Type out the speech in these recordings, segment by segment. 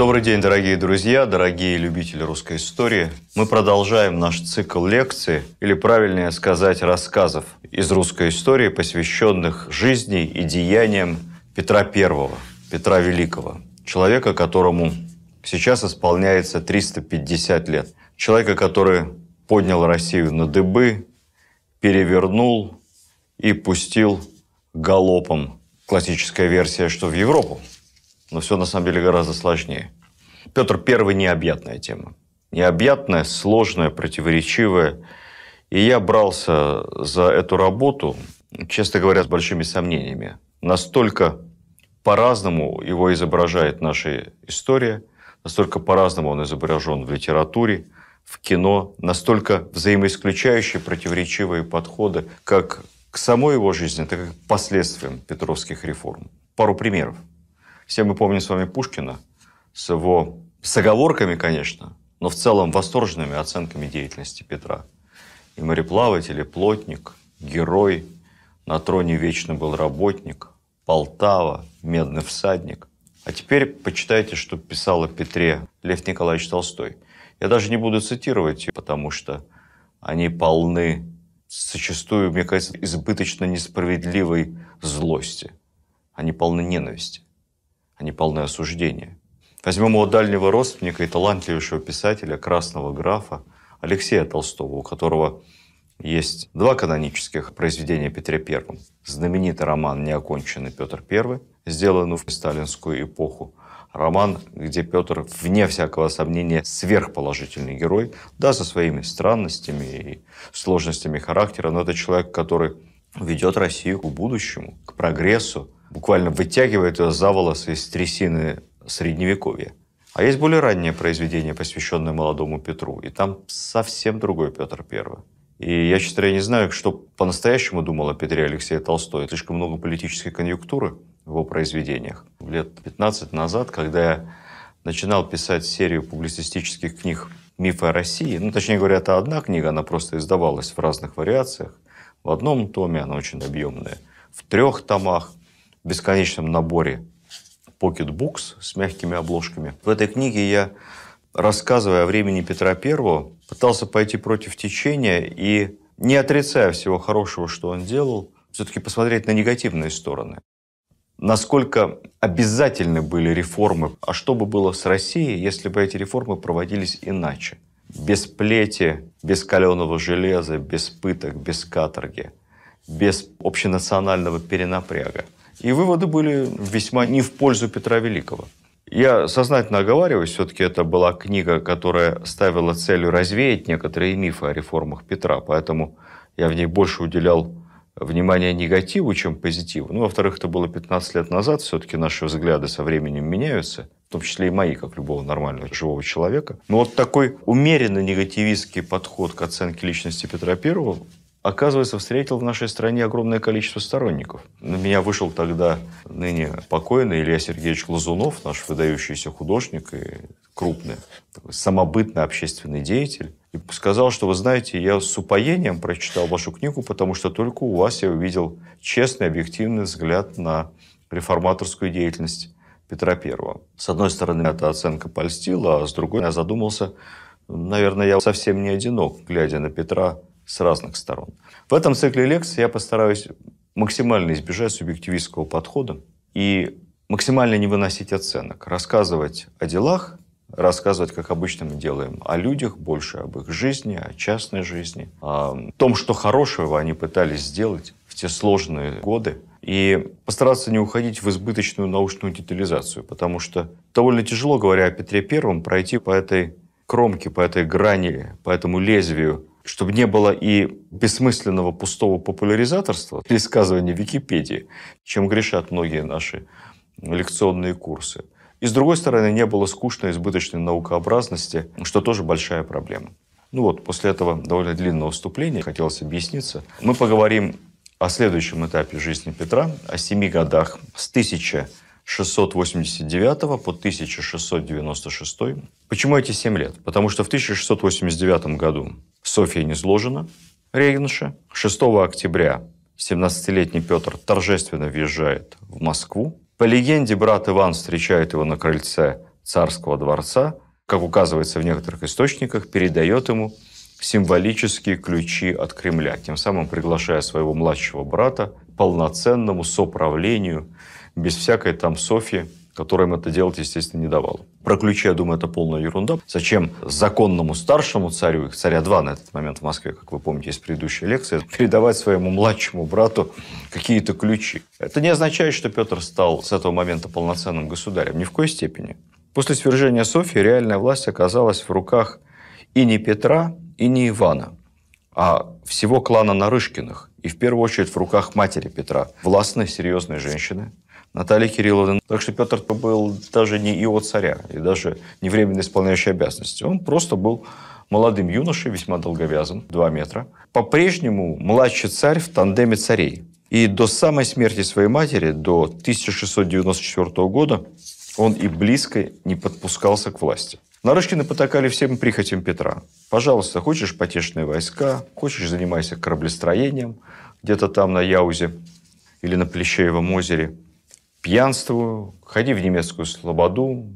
Добрый день, дорогие друзья, дорогие любители русской истории. Мы продолжаем наш цикл лекций, или правильнее сказать, рассказов из русской истории, посвященных жизни и деяниям Петра I, Петра Великого, человека, которому сейчас исполняется 350 лет. Человека, который поднял Россию на дыбы, перевернул и пустил галопом классическая версия, что в Европу. Но все на самом деле гораздо сложнее. Петр Первый необъятная тема. Необъятная, сложная, противоречивая. И я брался за эту работу, честно говоря, с большими сомнениями. Настолько по-разному его изображает наша история, настолько по-разному он изображен в литературе, в кино, настолько взаимоисключающие противоречивые подходы как к самой его жизни, так и к последствиям петровских реформ. Пару примеров. Все мы помним с вами Пушкина с его с оговорками, конечно, но в целом восторженными оценками деятельности Петра. И мореплаватель, и плотник, герой, на троне вечно был работник, Полтава, медный всадник. А теперь почитайте, что писал о Петре Лев Николаевич Толстой. Я даже не буду цитировать, потому что они полны зачастую, мне кажется, избыточно несправедливой злости. Они полны ненависти. А не полное осуждение. Возьмем его дальнего родственника и талантливейшего писателя, красного графа Алексея Толстого, у которого есть два канонических произведения Петре Первом. Знаменитый роман «Неоконченный Петр I», сделанный в сталинскую эпоху. Роман, где Петр, вне всякого сомнения, сверхположительный герой, да, со своими странностями и сложностями характера, но это человек, который ведет Россию к будущему, к прогрессу, буквально вытягивает ее за волосы из трясины Средневековья. А есть более раннее произведение, посвященное молодому Петру, и там совсем другой Петр Первый. И я, честно говоря, не знаю, что по-настоящему думал о Петре Алексея Толстой. Слишком много политической конъюнктуры в его произведениях. Лет 15 назад, когда я начинал писать серию публицистических книг «Мифы о России», ну, точнее говоря, это одна книга, она просто издавалась в разных вариациях. В одном томе она очень объемная, в трех томах бесконечном наборе покетбукс с мягкими обложками. В этой книге я, рассказывая о времени Петра I, пытался пойти против течения и, не отрицая всего хорошего, что он делал, все-таки посмотреть на негативные стороны. Насколько обязательны были реформы, а что бы было с Россией, если бы эти реформы проводились иначе? Без плети, без каленого железа, без пыток, без каторги, без общенационального перенапряга – и выводы были весьма не в пользу Петра Великого. Я сознательно оговариваюсь, все-таки это была книга, которая ставила целью развеять некоторые мифы о реформах Петра, поэтому я в ней больше уделял внимание негативу, чем позитиву. Ну, во-вторых, это было 15 лет назад, все-таки наши взгляды со временем меняются, в том числе и мои, как любого нормального живого человека. Но вот такой умеренно негативистский подход к оценке личности Петра Первого оказывается, встретил в нашей стране огромное количество сторонников. На меня вышел тогда ныне покойный Илья Сергеевич Лазунов, наш выдающийся художник и крупный, самобытный общественный деятель, и сказал, что, вы знаете, я с упоением прочитал вашу книгу, потому что только у вас я увидел честный, объективный взгляд на реформаторскую деятельность Петра Первого. С одной стороны, эта оценка польстила, а с другой я задумался, наверное, я совсем не одинок, глядя на Петра с разных сторон. В этом цикле лекций я постараюсь максимально избежать субъективистского подхода и максимально не выносить оценок, рассказывать о делах, рассказывать, как обычно мы делаем, о людях больше, об их жизни, о частной жизни, о том, что хорошего они пытались сделать в те сложные годы, и постараться не уходить в избыточную научную детализацию, потому что довольно тяжело, говоря о Петре Первом, пройти по этой кромке, по этой грани, по этому лезвию чтобы не было и бессмысленного пустого популяризаторства, пересказывания Википедии, чем грешат многие наши лекционные курсы. И с другой стороны, не было скучной, избыточной наукообразности, что тоже большая проблема. Ну вот, после этого довольно длинного вступления хотелось объясниться. Мы поговорим о следующем этапе жизни Петра, о семи годах с 1000 689 по 1696. Почему эти 7 лет? Потому что в 1689 году София Незложена, регенша, 6 октября 17-летний Петр торжественно въезжает в Москву. По легенде, брат Иван встречает его на крыльце царского дворца, как указывается в некоторых источниках, передает ему символические ключи от Кремля, тем самым приглашая своего младшего брата к полноценному соправлению без всякой там Софии, которая им это делать, естественно, не давала. Про ключи, я думаю, это полная ерунда. Зачем законному старшему царю, их царя два на этот момент в Москве, как вы помните из предыдущей лекции, передавать своему младшему брату какие-то ключи? Это не означает, что Петр стал с этого момента полноценным государем, ни в коей степени. После свержения Софии реальная власть оказалась в руках и не Петра, и не Ивана, а всего клана Нарышкиных, и в первую очередь в руках матери Петра, властной, серьезной женщины, Наталья Кирилловна. Так что Петр был даже не его царя, и даже не временно исполняющий обязанности. Он просто был молодым юношей, весьма долговязым, 2 метра. По-прежнему младший царь в тандеме царей. И до самой смерти своей матери, до 1694 года, он и близко не подпускался к власти. Нарышкины потакали всем прихотям Петра. Пожалуйста, хочешь потешные войска, хочешь занимайся кораблестроением где-то там на Яузе или на Плещеевом озере – пьянствую, ходи в немецкую слободу,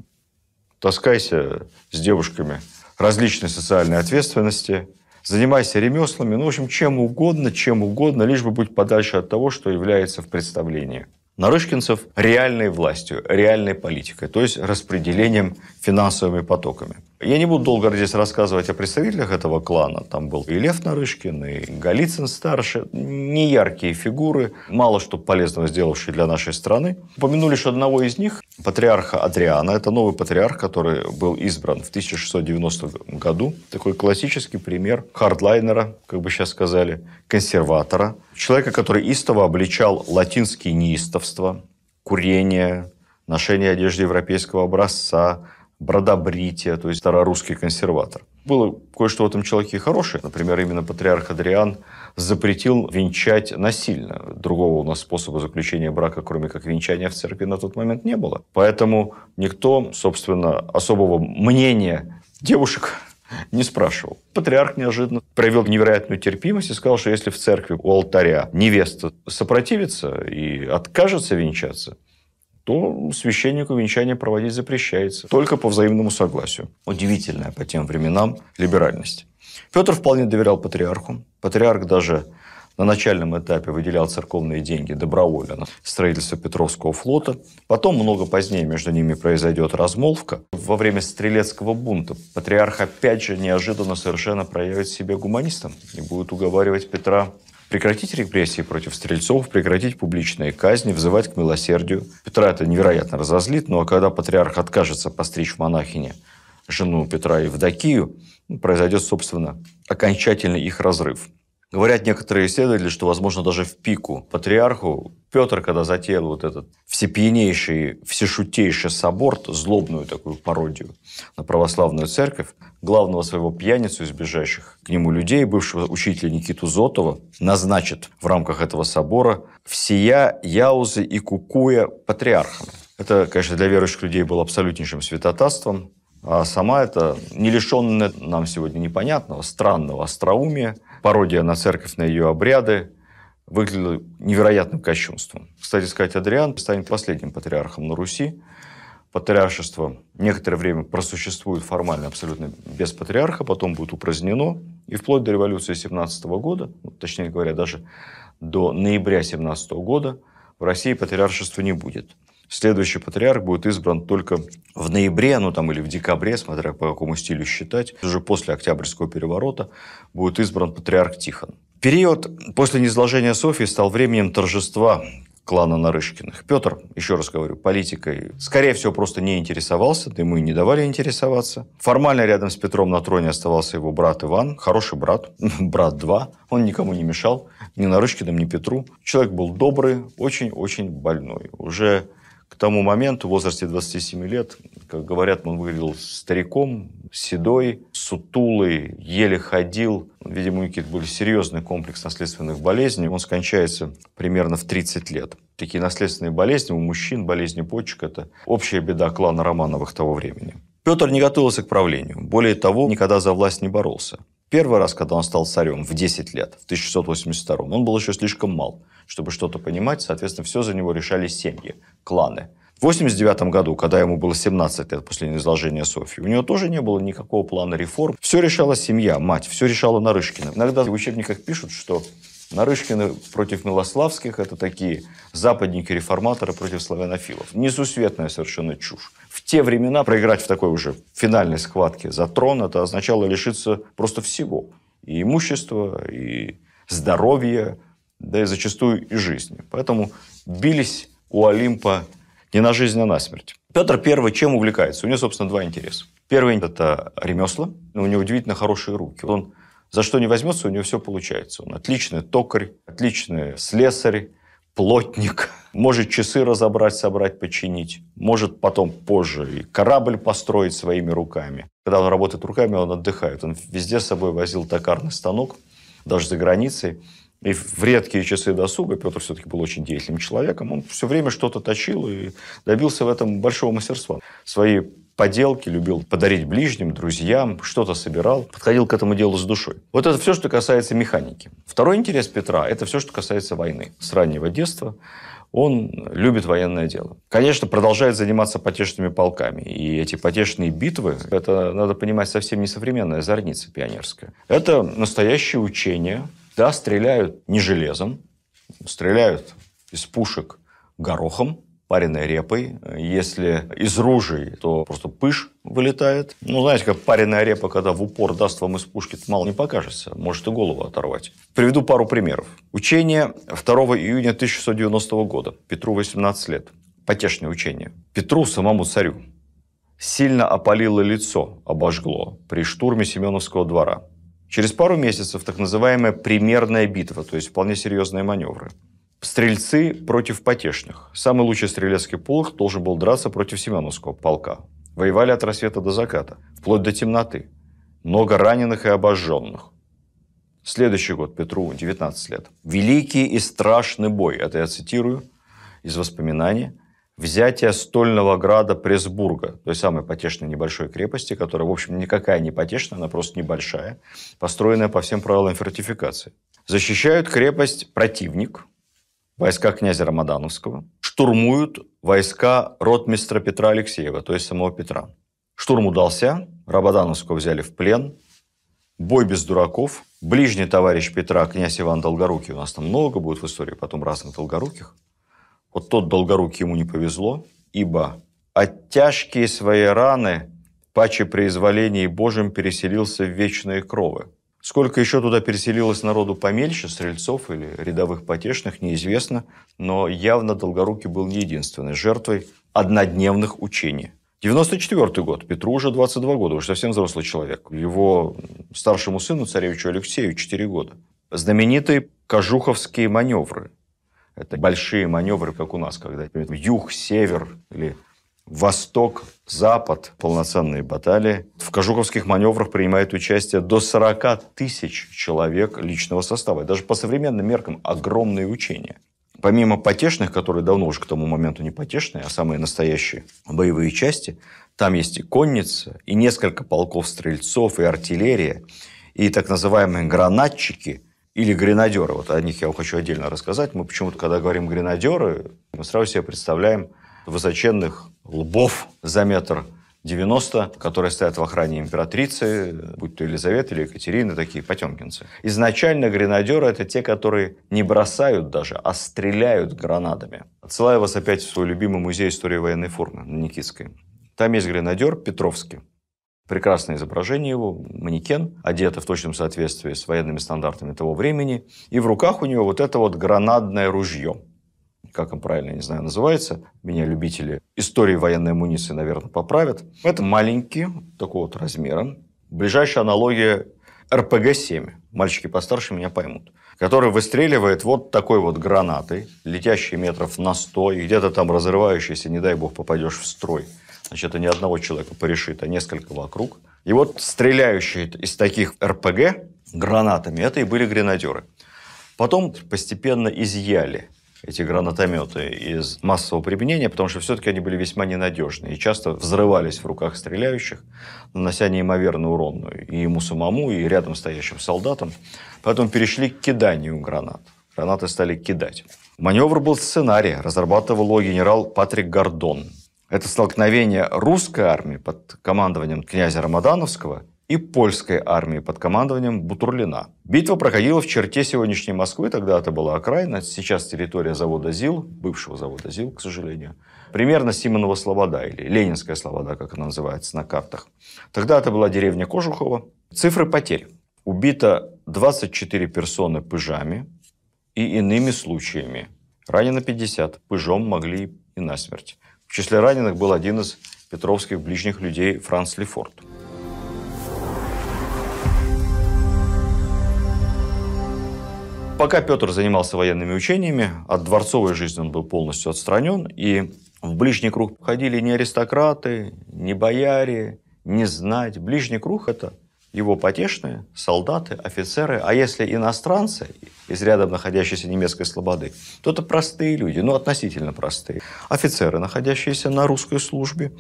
таскайся с девушками различной социальной ответственности, занимайся ремеслами, ну, в общем, чем угодно, чем угодно, лишь бы быть подальше от того, что является в представлении. Нарышкинцев реальной властью, реальной политикой, то есть распределением финансовыми потоками. Я не буду долго здесь рассказывать о представителях этого клана. Там был и Лев Нарышкин, и Голицын старше. Неяркие фигуры, мало что полезного сделавшие для нашей страны. Упомянули лишь одного из них, патриарха Адриана. Это новый патриарх, который был избран в 1690 году. Такой классический пример хардлайнера, как бы сейчас сказали, консерватора. Человека, который истово обличал латинские неистовства, курение, ношение одежды европейского образца, бродобрития, то есть старорусский консерватор. Было кое-что в этом человеке хорошее. Например, именно патриарх Адриан запретил венчать насильно. Другого у нас способа заключения брака, кроме как венчания в церкви, на тот момент не было. Поэтому никто, собственно, особого мнения девушек не спрашивал. Патриарх неожиданно проявил невероятную терпимость и сказал, что если в церкви у алтаря невеста сопротивится и откажется венчаться, то священнику венчание проводить запрещается. Только по взаимному согласию. Удивительная по тем временам либеральность. Петр вполне доверял патриарху. Патриарх даже на начальном этапе выделял церковные деньги добровольно на строительство Петровского флота. Потом, много позднее, между ними произойдет размолвка. Во время стрелецкого бунта патриарх опять же неожиданно совершенно проявит себя гуманистом и будет уговаривать Петра прекратить репрессии против стрельцов, прекратить публичные казни, взывать к милосердию. Петра это невероятно разозлит, но когда патриарх откажется постричь в монахине жену Петра Евдокию, произойдет, собственно, окончательный их разрыв – Говорят некоторые исследователи, что, возможно, даже в пику патриарху Петр, когда затеял вот этот всепьянейший, всешутейший собор, злобную такую пародию на православную церковь, главного своего пьяницу, избежащих к нему людей, бывшего учителя Никиту Зотова, назначит в рамках этого собора всея Яузы и Кукуя патриархом. Это, конечно, для верующих людей было абсолютнейшим святотатством, а сама это не лишенная нам сегодня непонятного, странного остроумия – пародия на церковь, на ее обряды, выглядела невероятным кощунством. Кстати сказать, Адриан станет последним патриархом на Руси. Патриаршество некоторое время просуществует формально абсолютно без патриарха, потом будет упразднено. И вплоть до революции 17 года, ну, точнее говоря, даже до ноября 17 года в России патриаршества не будет. Следующий патриарх будет избран только в ноябре, ну там или в декабре, смотря по какому стилю считать. Уже после Октябрьского переворота будет избран патриарх Тихон. Период после низложения Софии стал временем торжества клана Нарышкиных. Петр, еще раз говорю, политикой, скорее всего, просто не интересовался, да ему и не давали интересоваться. Формально рядом с Петром на троне оставался его брат Иван, хороший брат, брат два, Он никому не мешал, ни Нарышкиным, ни Петру. Человек был добрый, очень-очень больной. Уже к тому моменту, в возрасте 27 лет, как говорят, он выглядел стариком, седой, сутулый, еле ходил. Видимо, у Никиты были серьезный комплекс наследственных болезней. Он скончается примерно в 30 лет. Такие наследственные болезни у мужчин, болезни почек – это общая беда клана Романовых того времени. Петр не готовился к правлению. Более того, никогда за власть не боролся. Первый раз, когда он стал царем, в 10 лет, в 1682, он был еще слишком мал, чтобы что-то понимать, соответственно, все за него решали семьи, кланы – в 89 году, когда ему было 17 лет после изложения Софьи, у него тоже не было никакого плана реформ. Все решала семья, мать, все решала Нарышкина. Иногда в учебниках пишут, что Нарышкины против Милославских – это такие западники-реформаторы против славянофилов. Несусветная совершенно чушь. В те времена проиграть в такой уже финальной схватке за трон – это означало лишиться просто всего. И имущества, и здоровья, да и зачастую и жизни. Поэтому бились у Олимпа и на жизнь, и а на смерть. Петр Первый чем увлекается? У него, собственно, два интереса. Первый – это ремесла. Ну, у него удивительно хорошие руки. Он за что не возьмется, у него все получается. Он отличный токарь, отличный слесарь, плотник, может часы разобрать, собрать, починить, может потом позже и корабль построить своими руками. Когда он работает руками, он отдыхает. Он везде с собой возил токарный станок, даже за границей. И в редкие часы досуга Петр все-таки был очень деятельным человеком. Он все время что-то точил и добился в этом большого мастерства. Свои поделки, любил подарить ближним, друзьям, что-то собирал, подходил к этому делу с душой. Вот это все, что касается механики. Второй интерес Петра – это все, что касается войны. С раннего детства он любит военное дело. Конечно, продолжает заниматься потешными полками. И эти потешные битвы, это, надо понимать, совсем не современная зорница пионерская. Это настоящее учение – да, стреляют не железом, стреляют из пушек горохом, пареной репой. Если из ружей, то просто пыш вылетает. Ну, знаете, как пареная репа, когда в упор даст вам из пушки, это мало не покажется. Может и голову оторвать. Приведу пару примеров. Учение 2 июня 1690 года. Петру 18 лет. Потешное учение. Петру, самому царю, сильно опалило лицо, обожгло при штурме Семеновского двора. Через пару месяцев так называемая примерная битва, то есть вполне серьезные маневры. Стрельцы против потешных. Самый лучший стрелецкий полк должен был драться против Семеновского полка. Воевали от рассвета до заката, вплоть до темноты. Много раненых и обожженных. Следующий год Петру 19 лет. Великий и страшный бой. Это я цитирую из воспоминаний – взятие стольного града Пресбурга, той самой потешной небольшой крепости, которая, в общем, никакая не потешная, она просто небольшая, построенная по всем правилам фортификации. Защищают крепость противник, войска князя Рамадановского, штурмуют войска ротмистра Петра Алексеева, то есть самого Петра. Штурм удался, Рамадановского взяли в плен, бой без дураков, ближний товарищ Петра, князь Иван Долгорукий, у нас там много будет в истории потом разных Долгоруких – вот тот долгорукий ему не повезло, ибо от тяжкие свои раны паче произволении Божьем переселился в вечные кровы. Сколько еще туда переселилось народу помельче, стрельцов или рядовых потешных, неизвестно, но явно Долгорукий был не единственной жертвой однодневных учений. 94 год. Петру уже 22 года, уже совсем взрослый человек. Его старшему сыну, царевичу Алексею, 4 года. Знаменитые кожуховские маневры – это большие маневры, как у нас, когда юг, север или восток, запад, полноценные баталии. В Кожуковских маневрах принимает участие до 40 тысяч человек личного состава. И даже по современным меркам огромные учения. Помимо потешных, которые давно уже к тому моменту не потешные, а самые настоящие боевые части, там есть и конница, и несколько полков стрельцов, и артиллерия, и так называемые гранатчики – или гренадеры. Вот о них я хочу отдельно рассказать. Мы почему-то, когда говорим гренадеры, мы сразу себе представляем высоченных лбов за метр 90, которые стоят в охране императрицы, будь то Елизавета или Екатерина, такие потемкинцы. Изначально гренадеры – это те, которые не бросают даже, а стреляют гранатами. Отсылаю вас опять в свой любимый музей истории военной формы на Никитской. Там есть гренадер Петровский. Прекрасное изображение его, манекен, одета в точном соответствии с военными стандартами того времени. И в руках у него вот это вот гранатное ружье. Как он правильно, не знаю, называется. Меня любители истории военной амуниции, наверное, поправят. Это маленький, такого вот размера. Ближайшая аналогия РПГ-7. Мальчики постарше меня поймут. Который выстреливает вот такой вот гранатой, летящей метров на 100, и где-то там разрывающейся, не дай бог, попадешь в строй – значит, это не одного человека порешит, а несколько вокруг. И вот стреляющие из таких РПГ гранатами, это и были гренадеры. Потом постепенно изъяли эти гранатометы из массового применения, потому что все-таки они были весьма ненадежны и часто взрывались в руках стреляющих, нанося неимоверный урон и ему самому, и рядом стоящим солдатам. Поэтому перешли к киданию гранат. Гранаты стали кидать. Маневр был сценарий, разрабатывал его генерал Патрик Гордон – это столкновение русской армии под командованием князя Рамадановского и польской армии под командованием Бутурлина. Битва проходила в черте сегодняшней Москвы, тогда это была окраина, сейчас территория завода ЗИЛ, бывшего завода ЗИЛ, к сожалению, примерно Симонова Слобода или Ленинская Слобода, как она называется на картах. Тогда это была деревня Кожухова. Цифры потерь. Убито 24 персоны пыжами и иными случаями. Ранено 50, пыжом могли и насмерть. В числе раненых был один из петровских ближних людей Франц Лефорт. Пока Петр занимался военными учениями, от дворцовой жизни он был полностью отстранен, и в ближний круг ходили не аристократы, не бояре, не знать. Ближний круг – это его потешные, солдаты, офицеры, а если иностранцы из рядом находящейся немецкой слободы, то это простые люди, ну относительно простые. Офицеры, находящиеся на русской службе,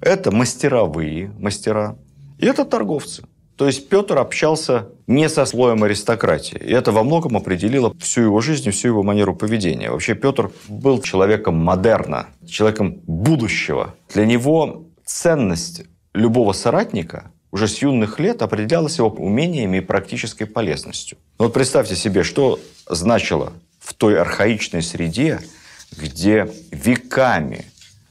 это мастеровые мастера, и это торговцы. То есть Петр общался не со слоем аристократии. И это во многом определило всю его жизнь и всю его манеру поведения. Вообще Петр был человеком модерна, человеком будущего. Для него ценность любого соратника уже с юных лет определялось его умениями и практической полезностью. Но вот представьте себе, что значило в той архаичной среде, где веками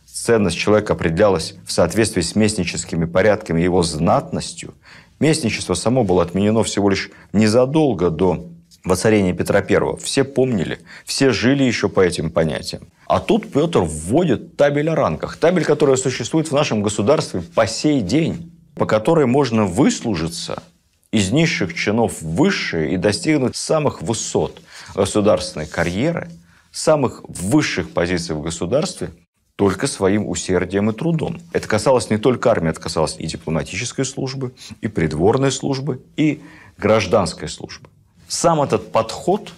ценность человека определялась в соответствии с местническими порядками и его знатностью. Местничество само было отменено всего лишь незадолго до воцарения Петра I. Все помнили, все жили еще по этим понятиям. А тут Петр вводит табель о ранках, Табель, которая существует в нашем государстве по сей день по которой можно выслужиться из низших чинов в высшие и достигнуть самых высот государственной карьеры, самых высших позиций в государстве только своим усердием и трудом. Это касалось не только армии, это касалось и дипломатической службы, и придворной службы, и гражданской службы. Сам этот подход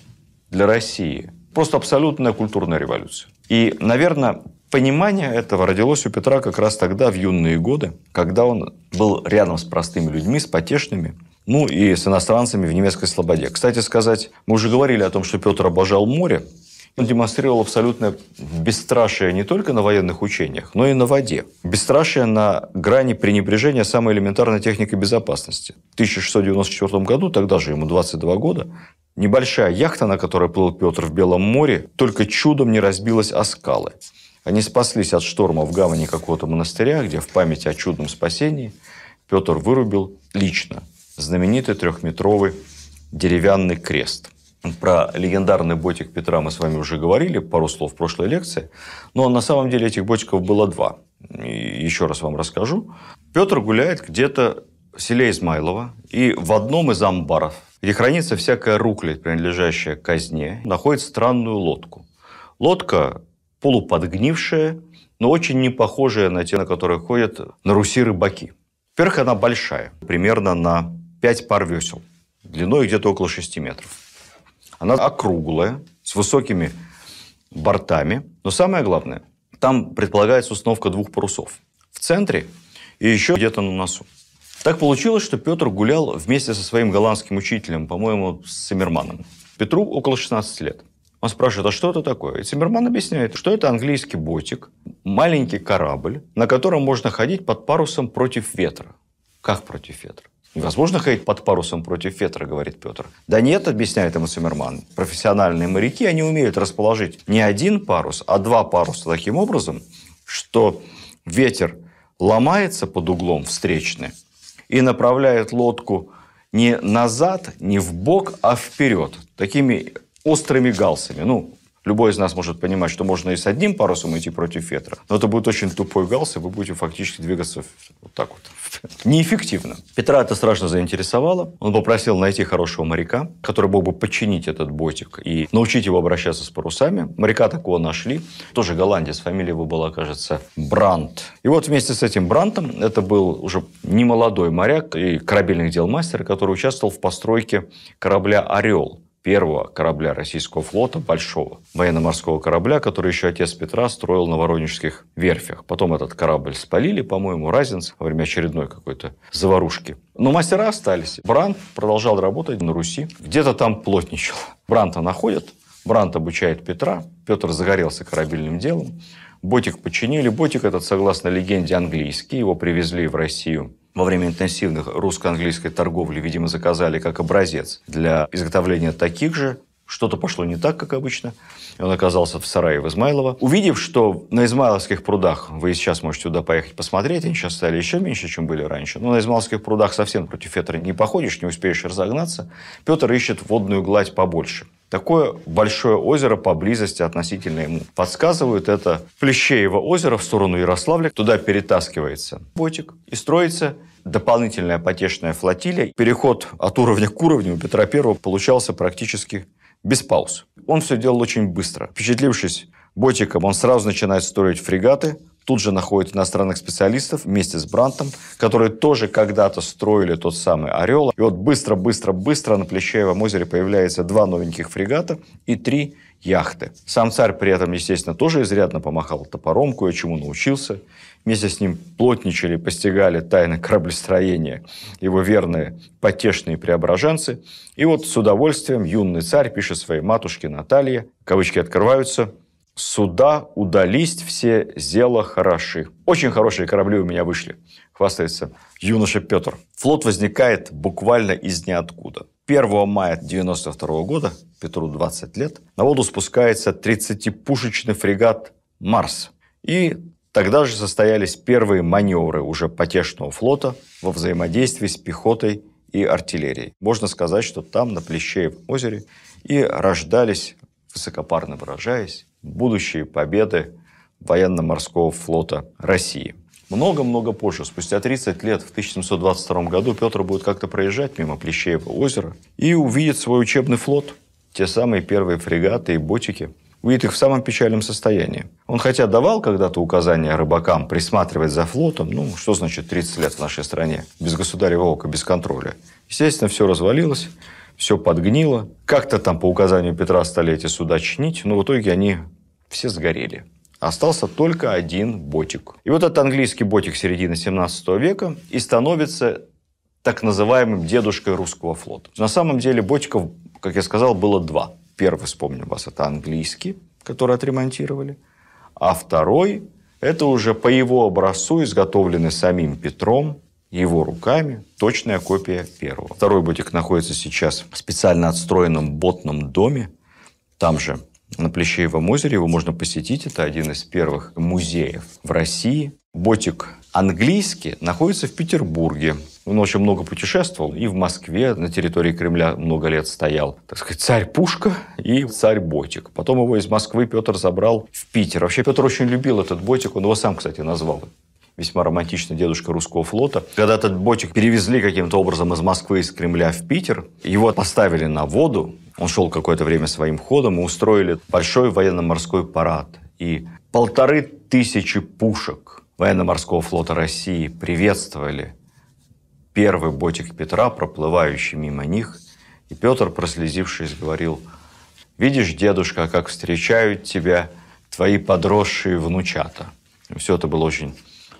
для России – просто абсолютная культурная революция. И, наверное, Понимание этого родилось у Петра как раз тогда, в юные годы, когда он был рядом с простыми людьми, с потешными, ну и с иностранцами в немецкой слободе. Кстати сказать, мы уже говорили о том, что Петр обожал море. Он демонстрировал абсолютное бесстрашие не только на военных учениях, но и на воде. Бесстрашие на грани пренебрежения самой элементарной техникой безопасности. В 1694 году, тогда же ему 22 года, небольшая яхта, на которой плыл Петр в Белом море, только чудом не разбилась о скалы. Они спаслись от шторма в гавани какого-то монастыря, где в память о чудном спасении Петр вырубил лично знаменитый трехметровый деревянный крест. Про легендарный ботик Петра мы с вами уже говорили, пару слов в прошлой лекции. Но на самом деле этих ботиков было два. И еще раз вам расскажу. Петр гуляет где-то в селе Измайлово, и в одном из амбаров, где хранится всякая рухлядь, принадлежащая казне, находит странную лодку. Лодка полуподгнившая, но очень не похожая на те, на которые ходят на Руси рыбаки. Во-первых, она большая, примерно на 5 пар весел, длиной где-то около 6 метров. Она округлая, с высокими бортами, но самое главное, там предполагается установка двух парусов. В центре и еще где-то на носу. Так получилось, что Петр гулял вместе со своим голландским учителем, по-моему, с Симмерманом. Петру около 16 лет. Он спрашивает, а что это такое? И Циммерман объясняет, что это английский ботик, маленький корабль, на котором можно ходить под парусом против ветра. Как против ветра? Невозможно ходить под парусом против ветра, говорит Петр. Да нет, объясняет ему Циммерман. Профессиональные моряки, они умеют расположить не один парус, а два паруса таким образом, что ветер ломается под углом встречный и направляет лодку не назад, не в бок, а вперед. Такими острыми галсами. Ну, любой из нас может понимать, что можно и с одним парусом идти против ветра, но это будет очень тупой галс, и вы будете фактически двигаться вот так вот. Неэффективно. Петра это страшно заинтересовало. Он попросил найти хорошего моряка, который мог бы подчинить этот ботик и научить его обращаться с парусами. Моряка такого нашли. Тоже голландец, фамилия его была, кажется, Брант. И вот вместе с этим Брантом, это был уже немолодой моряк и корабельных дел мастер, который участвовал в постройке корабля «Орел» первого корабля российского флота, большого военно-морского корабля, который еще отец Петра строил на воронежских верфях. Потом этот корабль спалили, по-моему, Разинс во время очередной какой-то заварушки. Но мастера остались. Брант продолжал работать на Руси. Где-то там плотничал. Бранта находят, Брант обучает Петра, Петр загорелся корабельным делом. Ботик починили. Ботик этот, согласно легенде, английский. Его привезли в Россию во время интенсивных русско-английской торговли, видимо, заказали как образец для изготовления таких же. Что-то пошло не так, как обычно. Он оказался в сарае в Измайлово. Увидев, что на измайловских прудах, вы сейчас можете туда поехать посмотреть, они сейчас стали еще меньше, чем были раньше, но на измайловских прудах совсем против ветра не походишь, не успеешь разогнаться, Петр ищет водную гладь побольше. Такое большое озеро поблизости относительно ему. Подсказывают это Плещеево озеро в сторону Ярославля. Туда перетаскивается ботик и строится дополнительная потешная флотилия. Переход от уровня к уровню Петра I получался практически без пауз. Он все делал очень быстро. Впечатлившись ботиком, он сразу начинает строить фрегаты, тут же находит иностранных специалистов вместе с Брантом, которые тоже когда-то строили тот самый «Орел». И вот быстро-быстро-быстро на Плещеевом озере появляется два новеньких фрегата и три яхты. Сам царь при этом, естественно, тоже изрядно помахал топором, кое-чему научился. Вместе с ним плотничали, постигали тайны кораблестроения его верные потешные преображенцы. И вот с удовольствием юный царь пишет своей матушке Наталье, кавычки открываются – суда удались все, зела хороши. Очень хорошие корабли у меня вышли, хвастается юноша Петр. Флот возникает буквально из ниоткуда. 1 мая 1992 года, Петру 20 лет, на воду спускается 30-пушечный фрегат «Марс». И тогда же состоялись первые маневры уже потешного флота во взаимодействии с пехотой и артиллерией. Можно сказать, что там, на Плещеевом озере, и рождались, высокопарно выражаясь, будущие победы военно-морского флота России. Много-много позже, спустя 30 лет, в 1722 году, Петр будет как-то проезжать мимо Плещеева озера и увидит свой учебный флот, те самые первые фрегаты и ботики, увидит их в самом печальном состоянии. Он хотя давал когда-то указания рыбакам присматривать за флотом, ну, что значит 30 лет в нашей стране, без государева ока, без контроля. Естественно, все развалилось, все подгнило. Как-то там по указанию Петра стали эти суда чинить, но в итоге они все сгорели. Остался только один ботик. И вот этот английский ботик середины 17 века и становится так называемым дедушкой русского флота. На самом деле ботиков, как я сказал, было два. Первый, вспомню вас, это английский, который отремонтировали. А второй – это уже по его образцу, изготовленный самим Петром, его руками, точная копия первого. Второй ботик находится сейчас в специально отстроенном ботном доме. Там же на Плещеевом озере. Его можно посетить. Это один из первых музеев в России. Ботик английский находится в Петербурге. Он очень много путешествовал. И в Москве, на территории Кремля много лет стоял, так сказать, царь Пушка и царь Ботик. Потом его из Москвы Петр забрал в Питер. Вообще Петр очень любил этот Ботик. Он его сам, кстати, назвал весьма романтично дедушка русского флота. Когда этот ботик перевезли каким-то образом из Москвы, из Кремля в Питер, его поставили на воду, он шел какое-то время своим ходом, и устроили большой военно-морской парад. И полторы тысячи пушек военно-морского флота России приветствовали первый ботик Петра, проплывающий мимо них. И Петр, прослезившись, говорил, «Видишь, дедушка, как встречают тебя твои подросшие внучата». Все это было очень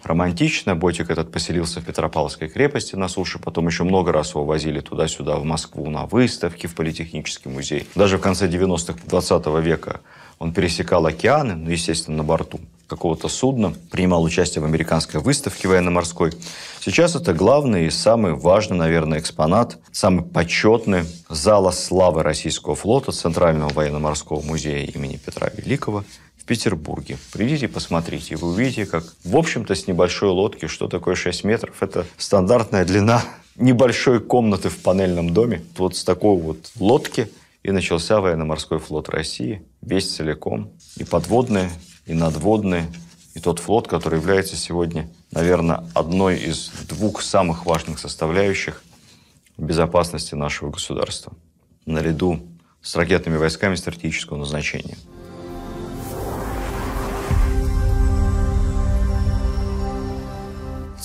романтично. Ботик этот поселился в Петропавловской крепости на суше, потом еще много раз его возили туда-сюда, в Москву, на выставки, в Политехнический музей. Даже в конце 90-х 20 века он пересекал океаны, ну, естественно, на борту какого-то судна, принимал участие в американской выставке военно-морской. Сейчас это главный и самый важный, наверное, экспонат, самый почетный зала славы Российского флота Центрального военно-морского музея имени Петра Великого – Петербурге. Придите, посмотрите, и вы увидите, как, в общем-то, с небольшой лодки, что такое 6 метров, это стандартная длина небольшой комнаты в панельном доме. Вот с такой вот лодки и начался военно-морской флот России, весь целиком, и подводные, и надводные, и тот флот, который является сегодня, наверное, одной из двух самых важных составляющих безопасности нашего государства наряду с ракетными войсками стратегического назначения.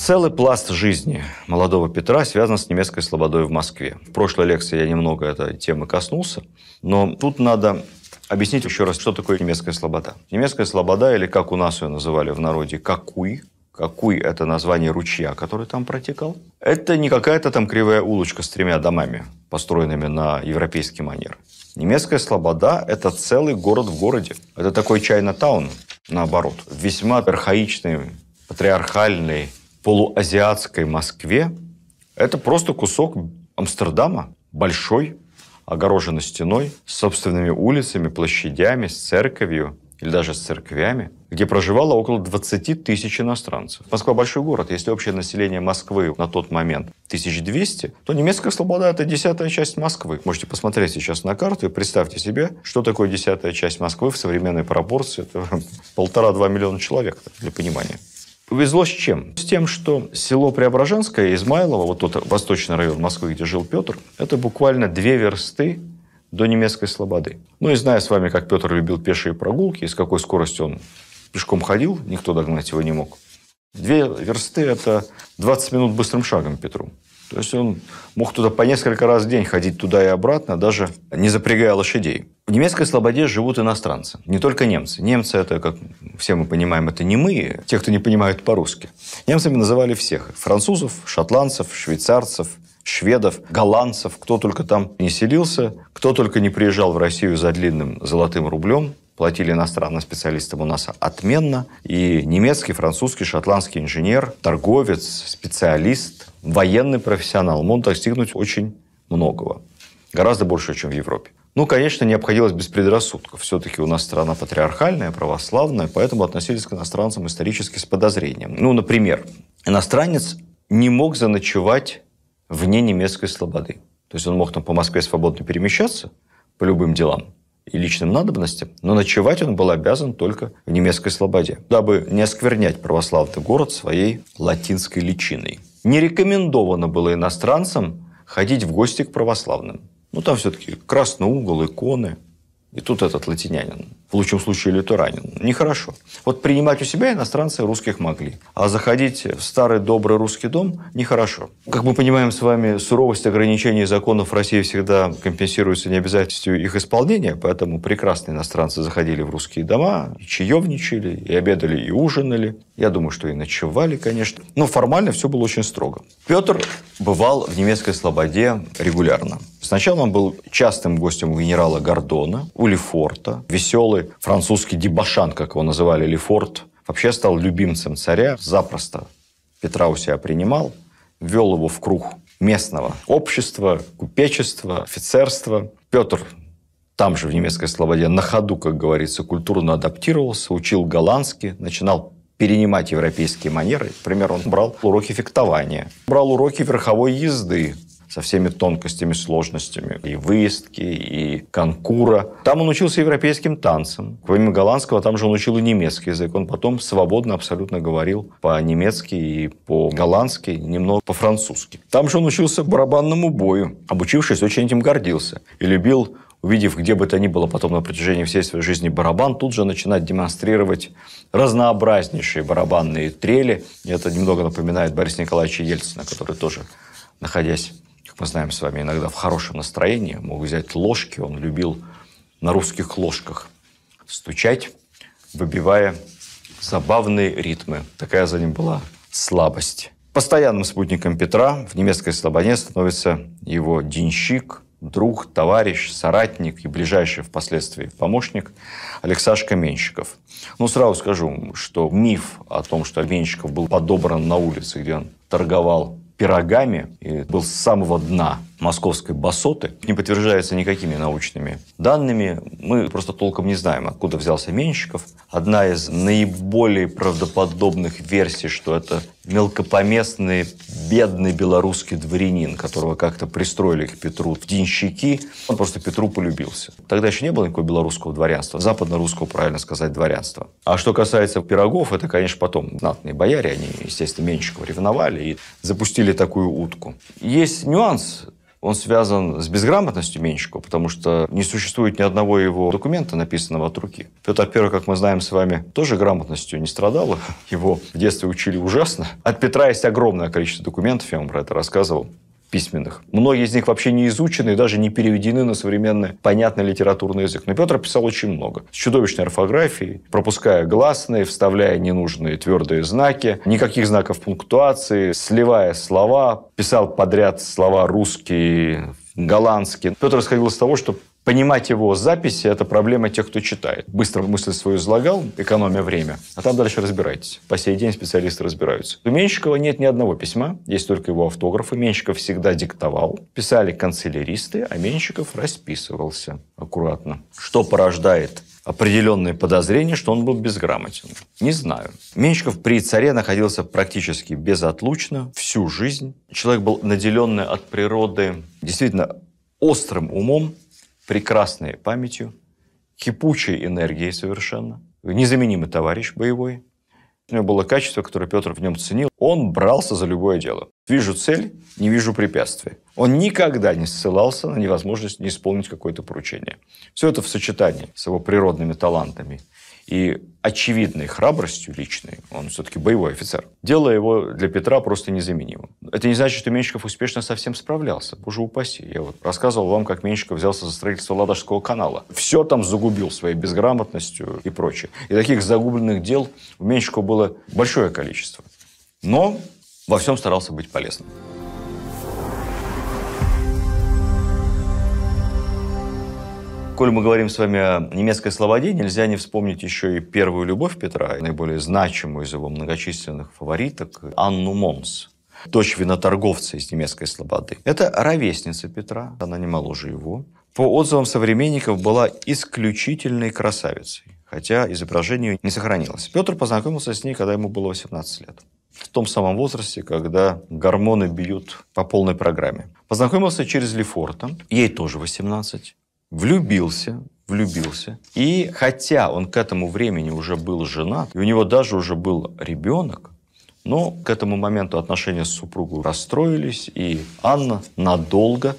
Целый пласт жизни молодого Петра связан с немецкой слободой в Москве. В прошлой лекции я немного этой темы коснулся, но тут надо объяснить еще раз, что такое немецкая слобода. Немецкая слобода, или как у нас ее называли в народе, какуй, какуй – это название ручья, который там протекал. Это не какая-то там кривая улочка с тремя домами, построенными на европейский манер. Немецкая слобода – это целый город в городе. Это такой Чайна-таун, наоборот. Весьма архаичный, патриархальный, полуазиатской Москве это просто кусок Амстердама, большой, огороженный стеной, с собственными улицами, площадями, с церковью или даже с церквями, где проживало около 20 тысяч иностранцев. Москва – большой город. Если общее население Москвы на тот момент 1200, то немецкая слобода – это десятая часть Москвы. Можете посмотреть сейчас на карту и представьте себе, что такое десятая часть Москвы в современной пропорции. Это полтора-два миллиона человек, для понимания. Везло с чем? С тем, что село Преображенское, Измайлово, вот тот восточный район Москвы, где жил Петр, это буквально две версты до немецкой слободы. Ну и зная с вами, как Петр любил пешие прогулки, и с какой скоростью он пешком ходил, никто догнать его не мог. Две версты – это 20 минут быстрым шагом Петру. То есть он мог туда по несколько раз в день ходить туда и обратно, даже не запрягая лошадей. В немецкой слободе живут иностранцы, не только немцы. Немцы это, как все мы понимаем, это не мы, те, кто не понимают по-русски. Немцами называли всех. Французов, шотландцев, швейцарцев, шведов, голландцев, кто только там не селился, кто только не приезжал в Россию за длинным золотым рублем платили иностранным специалистам у нас отменно. И немецкий, французский, шотландский инженер, торговец, специалист, военный профессионал мог достигнуть очень многого. Гораздо больше, чем в Европе. Ну, конечно, не обходилось без предрассудков. Все-таки у нас страна патриархальная, православная, поэтому относились к иностранцам исторически с подозрением. Ну, например, иностранец не мог заночевать вне немецкой слободы. То есть он мог там по Москве свободно перемещаться по любым делам, и личным надобностям, но ночевать он был обязан только в немецкой слободе, дабы не осквернять православный город своей латинской личиной. Не рекомендовано было иностранцам ходить в гости к православным. Ну, там все-таки красный угол, иконы, и тут этот латинянин, в лучшем случае литуранин, нехорошо. Вот принимать у себя иностранцы русских могли, а заходить в старый добрый русский дом нехорошо. Как мы понимаем с вами, суровость ограничений законов России всегда компенсируется необязательностью их исполнения, поэтому прекрасные иностранцы заходили в русские дома, и чаевничали, и обедали, и ужинали. Я думаю, что и ночевали, конечно. Но формально все было очень строго. Петр бывал в немецкой слободе регулярно. Сначала он был частым гостем генерала Гордона, у Лефорта. Веселый французский дебошан, как его называли, Лефорт, вообще стал любимцем царя. Запросто Петра у себя принимал, ввел его в круг местного общества, купечества, офицерства. Петр там же, в немецкой слободе, на ходу, как говорится, культурно адаптировался, учил голландский, начинал перенимать европейские манеры. Например, он брал уроки фехтования, брал уроки верховой езды, со всеми тонкостями, сложностями. И выездки, и конкура. Там он учился европейским танцам. Помимо голландского, там же он учил и немецкий язык. Он потом свободно абсолютно говорил по-немецки и по-голландски, немного по-французски. Там же он учился барабанному бою. Обучившись, очень этим гордился. И любил увидев где бы то ни было потом на протяжении всей своей жизни барабан, тут же начинать демонстрировать разнообразнейшие барабанные трели. И это немного напоминает Бориса Николаевича Ельцина, который тоже, находясь как мы знаем с вами, иногда в хорошем настроении, мог взять ложки, он любил на русских ложках стучать, выбивая забавные ритмы. Такая за ним была слабость. Постоянным спутником Петра в немецкой слабоне становится его денщик, друг, товарищ, соратник и ближайший впоследствии помощник Алексашка Менщиков. Ну, сразу скажу, что миф о том, что Менщиков был подобран на улице, где он торговал пирогами и был с самого дна московской басоты не подтверждается никакими научными данными. Мы просто толком не знаем, откуда взялся Менщиков. Одна из наиболее правдоподобных версий, что это мелкопоместный бедный белорусский дворянин, которого как-то пристроили к Петру в денщики. Он просто Петру полюбился. Тогда еще не было никакого белорусского дворянства, западно-русского, правильно сказать, дворянства. А что касается пирогов, это, конечно, потом знатные бояре, они, естественно, Менщикова ревновали и запустили такую утку. Есть нюанс он связан с безграмотностью Менщикова, потому что не существует ни одного его документа, написанного от руки. Петр I, как мы знаем с вами, тоже грамотностью не страдал. Его в детстве учили ужасно. От Петра есть огромное количество документов, я вам про это рассказывал письменных. Многие из них вообще не изучены и даже не переведены на современный понятный литературный язык. Но Петр писал очень много. С чудовищной орфографией, пропуская гласные, вставляя ненужные твердые знаки, никаких знаков пунктуации, сливая слова, писал подряд слова русские, голландские. Петр исходил из того, что Понимать его записи – это проблема тех, кто читает. Быстро мысль свою излагал, экономя время. А там дальше разбирайтесь. По сей день специалисты разбираются. У Менщикова нет ни одного письма, есть только его автографы. Менщиков всегда диктовал. Писали канцеляристы, а Менщиков расписывался аккуратно. Что порождает определенные подозрения, что он был безграмотен. Не знаю. Менщиков при царе находился практически безотлучно всю жизнь. Человек был наделенный от природы действительно острым умом, прекрасной памятью, кипучей энергией совершенно, незаменимый товарищ боевой. У него было качество, которое Петр в нем ценил. Он брался за любое дело. Вижу цель, не вижу препятствий. Он никогда не ссылался на невозможность не исполнить какое-то поручение. Все это в сочетании с его природными талантами и очевидной храбростью личной, он все-таки боевой офицер, делая его для Петра просто незаменимым. Это не значит, что Менщиков успешно совсем справлялся. Боже упаси. Я вот рассказывал вам, как Менщиков взялся за строительство Ладожского канала. Все там загубил своей безграмотностью и прочее. И таких загубленных дел у Менщикова было большое количество. Но во всем старался быть полезным. Коль мы говорим с вами о немецкой слободе, нельзя не вспомнить еще и первую любовь Петра, наиболее значимую из его многочисленных фавориток, Анну Монс, дочь виноторговца из немецкой слободы. Это ровесница Петра, она не моложе его. По отзывам современников, была исключительной красавицей, хотя изображение не сохранилось. Петр познакомился с ней, когда ему было 18 лет. В том самом возрасте, когда гормоны бьют по полной программе. Познакомился через Лефорта, ей тоже 18 влюбился, влюбился. И хотя он к этому времени уже был женат, и у него даже уже был ребенок, но к этому моменту отношения с супругой расстроились, и Анна надолго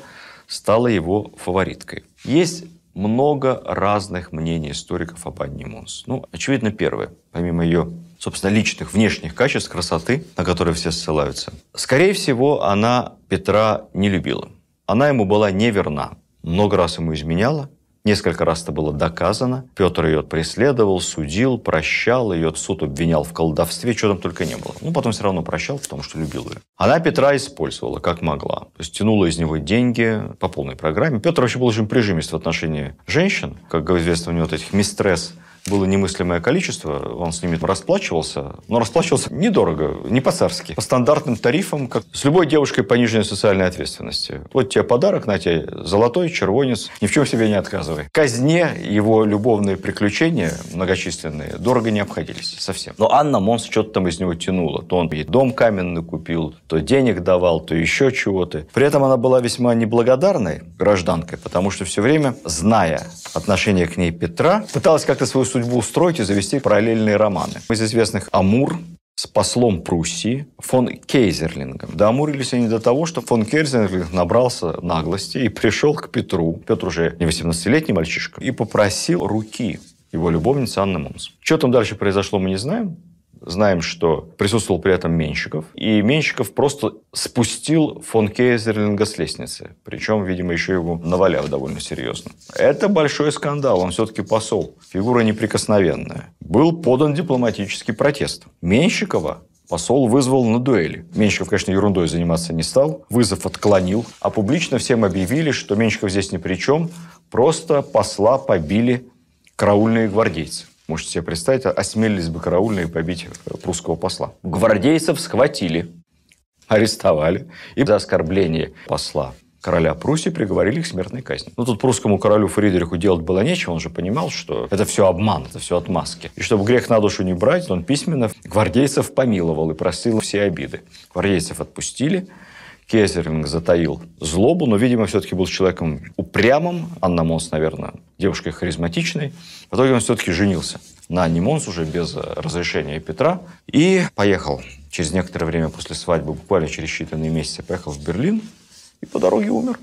стала его фавориткой. Есть много разных мнений историков об Анне Монс. Ну, очевидно, первое, помимо ее, собственно, личных внешних качеств, красоты, на которые все ссылаются. Скорее всего, она Петра не любила. Она ему была неверна много раз ему изменяла, Несколько раз это было доказано. Петр ее преследовал, судил, прощал, ее в суд обвинял в колдовстве, чего там только не было. Ну, потом все равно прощал, в том, что любил ее. Она Петра использовала, как могла. То есть тянула из него деньги по полной программе. Петр вообще был очень прижимист в отношении женщин. Как известно, у него вот этих мистресс было немыслимое количество, он с ними расплачивался, но расплачивался недорого, не по-царски, по стандартным тарифам, как с любой девушкой пониженной социальной ответственности. Вот тебе подарок, на тебе золотой, червонец, ни в чем себе не отказывай. Казне его любовные приключения многочисленные дорого не обходились совсем. Но Анна Монс что-то там из него тянула. То он ей дом каменный купил, то денег давал, то еще чего-то. При этом она была весьма неблагодарной гражданкой, потому что все время, зная отношение к ней Петра, пыталась как-то свою судьбу устроить и завести параллельные романы. Из известных Амур, с послом Пруссии фон Кейзерлингом. Доамурились они до того, что фон Кейзерлинг набрался наглости и пришел к Петру. Петр уже не 18-летний мальчишка. И попросил руки его любовницы Анны Мумс. Что там дальше произошло, мы не знаем знаем, что присутствовал при этом Менщиков. И Менщиков просто спустил фон Кейзерлинга с лестницы. Причем, видимо, еще его наваляв довольно серьезно. Это большой скандал. Он все-таки посол. Фигура неприкосновенная. Был подан дипломатический протест. Менщикова посол вызвал на дуэли. Менщиков, конечно, ерундой заниматься не стал, вызов отклонил, а публично всем объявили, что Менщиков здесь ни при чем, просто посла побили караульные гвардейцы. Можете себе представить, а- осмелились бы караульные побить э, прусского посла. Гвардейцев схватили, арестовали и за оскорбление посла короля Пруссии приговорили к смертной казни. Ну, тут прусскому королю Фридриху делать было нечего, он же понимал, что это все обман, это все отмазки. И чтобы грех на душу не брать, он письменно гвардейцев помиловал и просил все обиды. Гвардейцев отпустили, Кезерлинг затаил злобу, но, видимо, все-таки был человеком упрямым. Анна Монс, наверное, девушкой харизматичной. В итоге он все-таки женился на Анне Монс уже без э, разрешения Петра и поехал через некоторое время после свадьбы, буквально через считанные месяцы, поехал в Берлин и по дороге умер.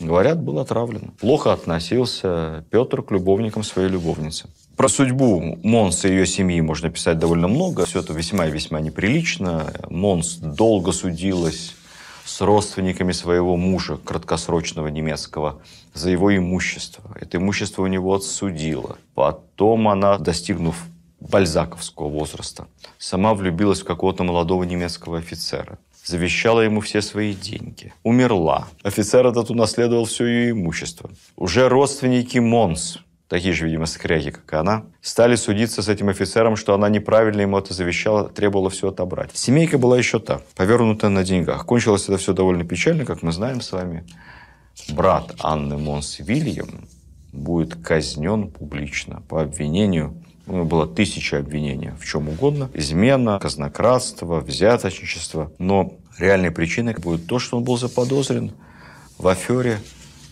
Говорят, был отравлен. Плохо относился Петр к любовникам своей любовницы. Про судьбу Монс и ее семьи можно писать довольно много. Все это весьма и весьма неприлично. Монс долго судилась с родственниками своего мужа, краткосрочного немецкого, за его имущество. Это имущество у него отсудило. Потом она, достигнув бальзаковского возраста, сама влюбилась в какого-то молодого немецкого офицера завещала ему все свои деньги. Умерла. Офицер этот унаследовал все ее имущество. Уже родственники Монс такие же, видимо, скряги, как и она, стали судиться с этим офицером, что она неправильно ему это завещала, требовала все отобрать. Семейка была еще та, повернутая на деньгах. Кончилось это все довольно печально, как мы знаем с вами. Брат Анны Монс Вильям будет казнен публично по обвинению ну, было тысяча обвинений в чем угодно. Измена, казнократство, взяточничество. Но реальной причиной будет то, что он был заподозрен в афере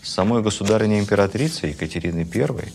самой государственной императрицы Екатерины первой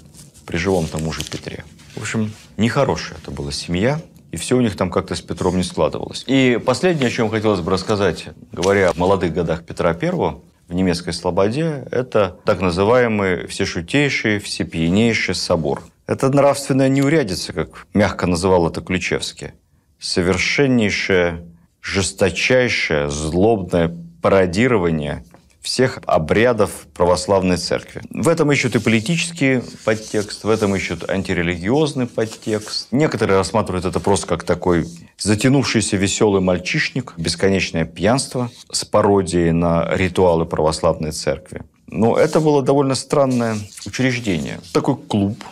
при живом тому же Петре. В общем, нехорошая это была семья, и все у них там как-то с Петром не складывалось. И последнее, о чем хотелось бы рассказать, говоря о молодых годах Петра I, в немецкой слободе, это так называемый всешутейший, всепьянейший собор. Это нравственная неурядица, как мягко называл это Ключевский. Совершеннейшее, жесточайшее, злобное пародирование всех обрядов православной церкви. В этом ищут и политический подтекст, в этом ищут антирелигиозный подтекст. Некоторые рассматривают это просто как такой затянувшийся веселый мальчишник, бесконечное пьянство с пародией на ритуалы православной церкви. Но это было довольно странное учреждение. Такой клуб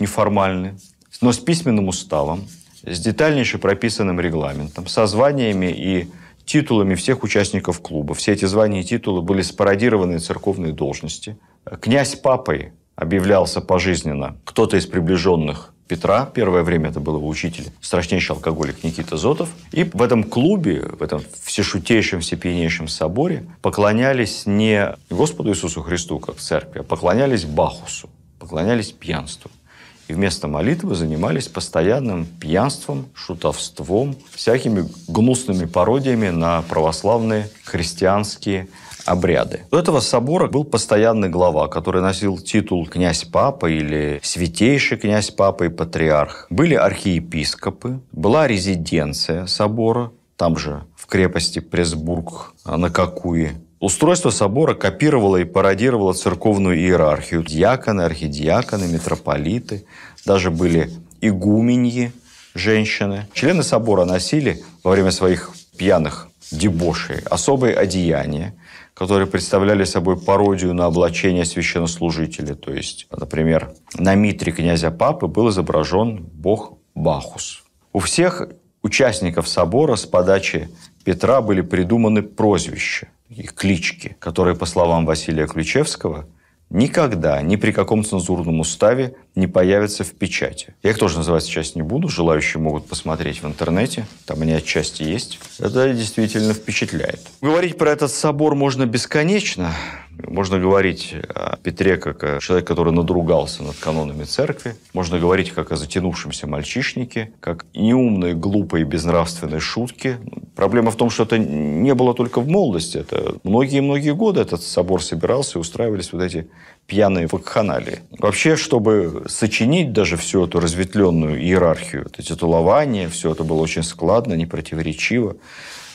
неформальный, но с письменным уставом, с детальнейше прописанным регламентом, со званиями и титулами всех участников клуба. Все эти звания и титулы были спародированы церковные должности. Князь папой объявлялся пожизненно кто-то из приближенных Петра. Первое время это был его учитель, страшнейший алкоголик Никита Зотов. И в этом клубе, в этом всешутейшем, всепьянейшем соборе поклонялись не Господу Иисусу Христу, как в церкви, а поклонялись Бахусу, поклонялись пьянству. И вместо молитвы занимались постоянным пьянством, шутовством, всякими гнусными пародиями на православные христианские обряды. У этого собора был постоянный глава, который носил титул князь-папа или святейший князь-папа и патриарх. Были архиепископы, была резиденция собора, там же в крепости Пресбург на Какуе Устройство собора копировало и пародировало церковную иерархию. Диаконы, архидиаконы, митрополиты, даже были игуменьи, женщины. Члены собора носили во время своих пьяных дебошей особые одеяния, которые представляли собой пародию на облачение священнослужителей, То есть, например, на митре князя Папы был изображен бог Бахус. У всех участников собора с подачи Петра были придуманы прозвища их клички, которые, по словам Василия Ключевского, никогда, ни при каком цензурном уставе не появятся в печати. Я их тоже называть сейчас не буду, желающие могут посмотреть в интернете, там они отчасти есть. Это действительно впечатляет. Говорить про этот собор можно бесконечно, можно говорить о Петре как о человеке, который надругался над канонами церкви. Можно говорить как о затянувшемся мальчишнике, как неумной, глупой, безнравственной шутке. Проблема в том, что это не было только в молодости. Это многие-многие годы этот собор собирался и устраивались вот эти пьяные вакханалии. Вообще, чтобы сочинить даже всю эту разветвленную иерархию, это титулование, все это было очень складно, непротиворечиво.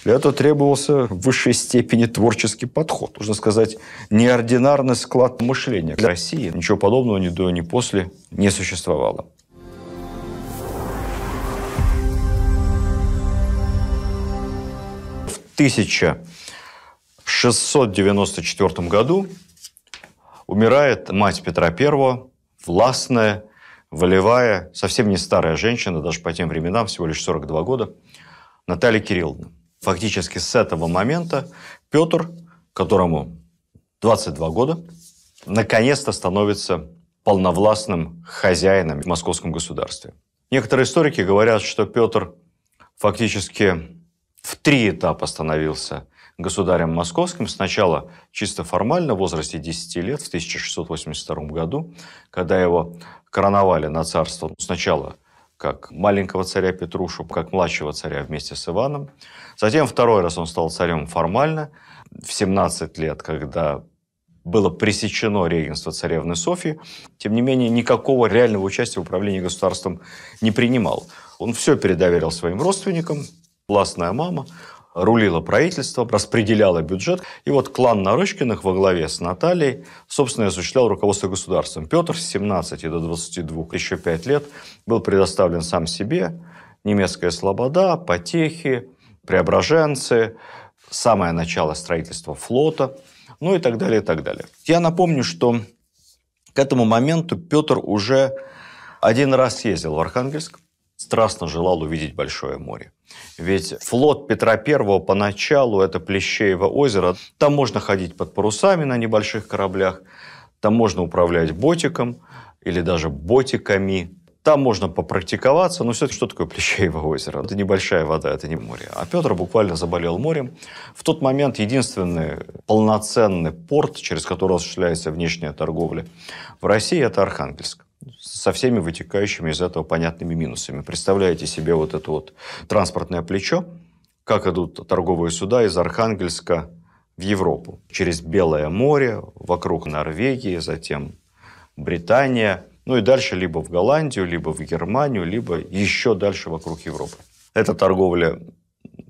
Для этого требовался в высшей степени творческий подход. Нужно сказать, неординарный склад мышления. Для России ничего подобного ни до, ни после не существовало. В 1694 году умирает мать Петра I, властная, волевая, совсем не старая женщина, даже по тем временам, всего лишь 42 года, Наталья Кирилловна. Фактически с этого момента Петр, которому 22 года, наконец-то становится полновластным хозяином в московском государстве. Некоторые историки говорят, что Петр фактически в три этапа становился государем московским. Сначала чисто формально, в возрасте 10 лет, в 1682 году, когда его короновали на царство ну, сначала как маленького царя Петрушу, как младшего царя вместе с Иваном. Затем второй раз он стал царем формально, в 17 лет, когда было пресечено регенство царевны Софии. тем не менее никакого реального участия в управлении государством не принимал. Он все передоверил своим родственникам, властная мама, рулила правительство, распределяла бюджет. И вот клан Нарышкиных во главе с Натальей, собственно, осуществлял руководство государством. Петр с 17 до 22, еще 5 лет, был предоставлен сам себе. Немецкая слобода, потехи, преображенцы, самое начало строительства флота, ну и так далее, и так далее. Я напомню, что к этому моменту Петр уже один раз ездил в Архангельск, страстно желал увидеть Большое море. Ведь флот Петра I поначалу – это Плещеево озеро. Там можно ходить под парусами на небольших кораблях, там можно управлять ботиком или даже ботиками. Там можно попрактиковаться, но все-таки что такое Плещеево озеро? Это небольшая вода, это не море. А Петр буквально заболел морем. В тот момент единственный полноценный порт, через который осуществляется внешняя торговля в России, это Архангельск со всеми вытекающими из этого понятными минусами. Представляете себе вот это вот транспортное плечо, как идут торговые суда из Архангельска в Европу. Через Белое море, вокруг Норвегии, затем Британия – ну и дальше либо в Голландию, либо в Германию, либо еще дальше вокруг Европы. Эта торговля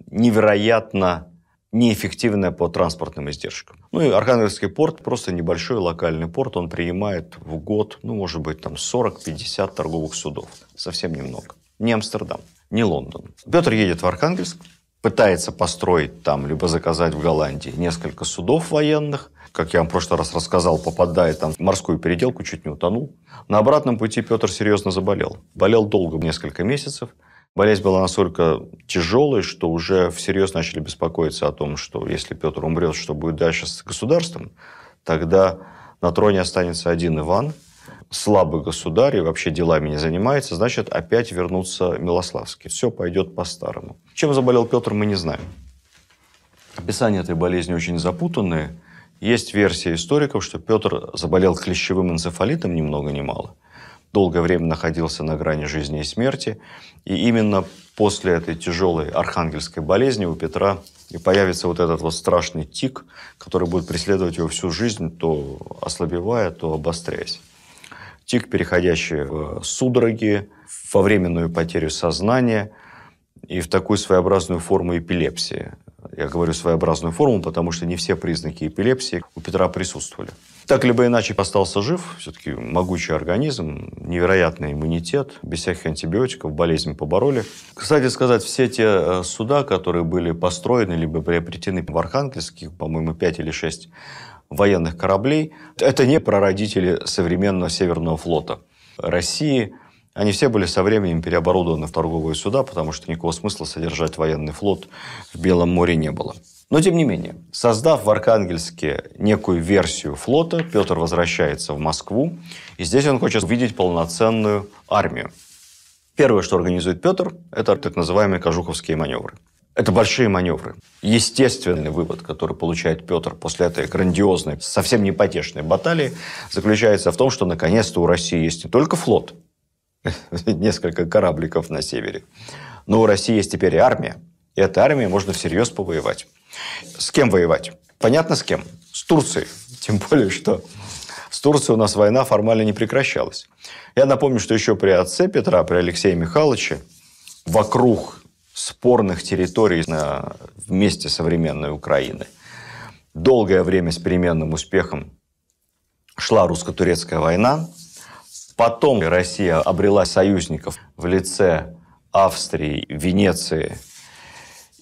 невероятно неэффективная по транспортным издержкам. Ну и Архангельский порт просто небольшой локальный порт, он принимает в год, ну может быть там 40-50 торговых судов, совсем немного. Не Амстердам, не Лондон. Петр едет в Архангельск, пытается построить там, либо заказать в Голландии несколько судов военных, как я вам в прошлый раз рассказал, попадая там в морскую переделку, чуть не утонул. На обратном пути Петр серьезно заболел. Болел долго, несколько месяцев. Болезнь была настолько тяжелой, что уже всерьез начали беспокоиться о том, что если Петр умрет, что будет дальше с государством, тогда на троне останется один Иван, слабый государь и вообще делами не занимается, значит, опять вернутся Милославские. Все пойдет по-старому. Чем заболел Петр, мы не знаем. Описания этой болезни очень запутанные – есть версия историков, что Петр заболел клещевым энцефалитом ни много ни мало. Долгое время находился на грани жизни и смерти. И именно после этой тяжелой архангельской болезни у Петра и появится вот этот вот страшный тик, который будет преследовать его всю жизнь, то ослабевая, то обостряясь. Тик, переходящий в судороги, во временную потерю сознания и в такую своеобразную форму эпилепсии – я говорю своеобразную форму, потому что не все признаки эпилепсии у Петра присутствовали. Так либо иначе остался жив, все-таки могучий организм, невероятный иммунитет, без всяких антибиотиков, болезнь побороли. Кстати сказать, все те э, суда, которые были построены либо приобретены в Архангельске, по-моему, 5 или 6 военных кораблей, это не прародители современного Северного флота России – они все были со временем переоборудованы в торговые суда, потому что никакого смысла содержать военный флот в Белом море не было. Но, тем не менее, создав в Архангельске некую версию флота, Петр возвращается в Москву, и здесь он хочет увидеть полноценную армию. Первое, что организует Петр, это так называемые кожуховские маневры. Это большие маневры. Естественный вывод, который получает Петр после этой грандиозной, совсем не потешной баталии, заключается в том, что наконец-то у России есть не только флот, несколько корабликов на севере. Но у России есть теперь армия. И этой армией можно всерьез повоевать. С кем воевать? Понятно, с кем? С Турцией. Тем более, что с Турцией у нас война формально не прекращалась. Я напомню, что еще при отце Петра, при Алексее Михайловиче, вокруг спорных территорий на месте современной Украины долгое время с переменным успехом шла русско-турецкая война – Потом Россия обрела союзников в лице Австрии, Венеции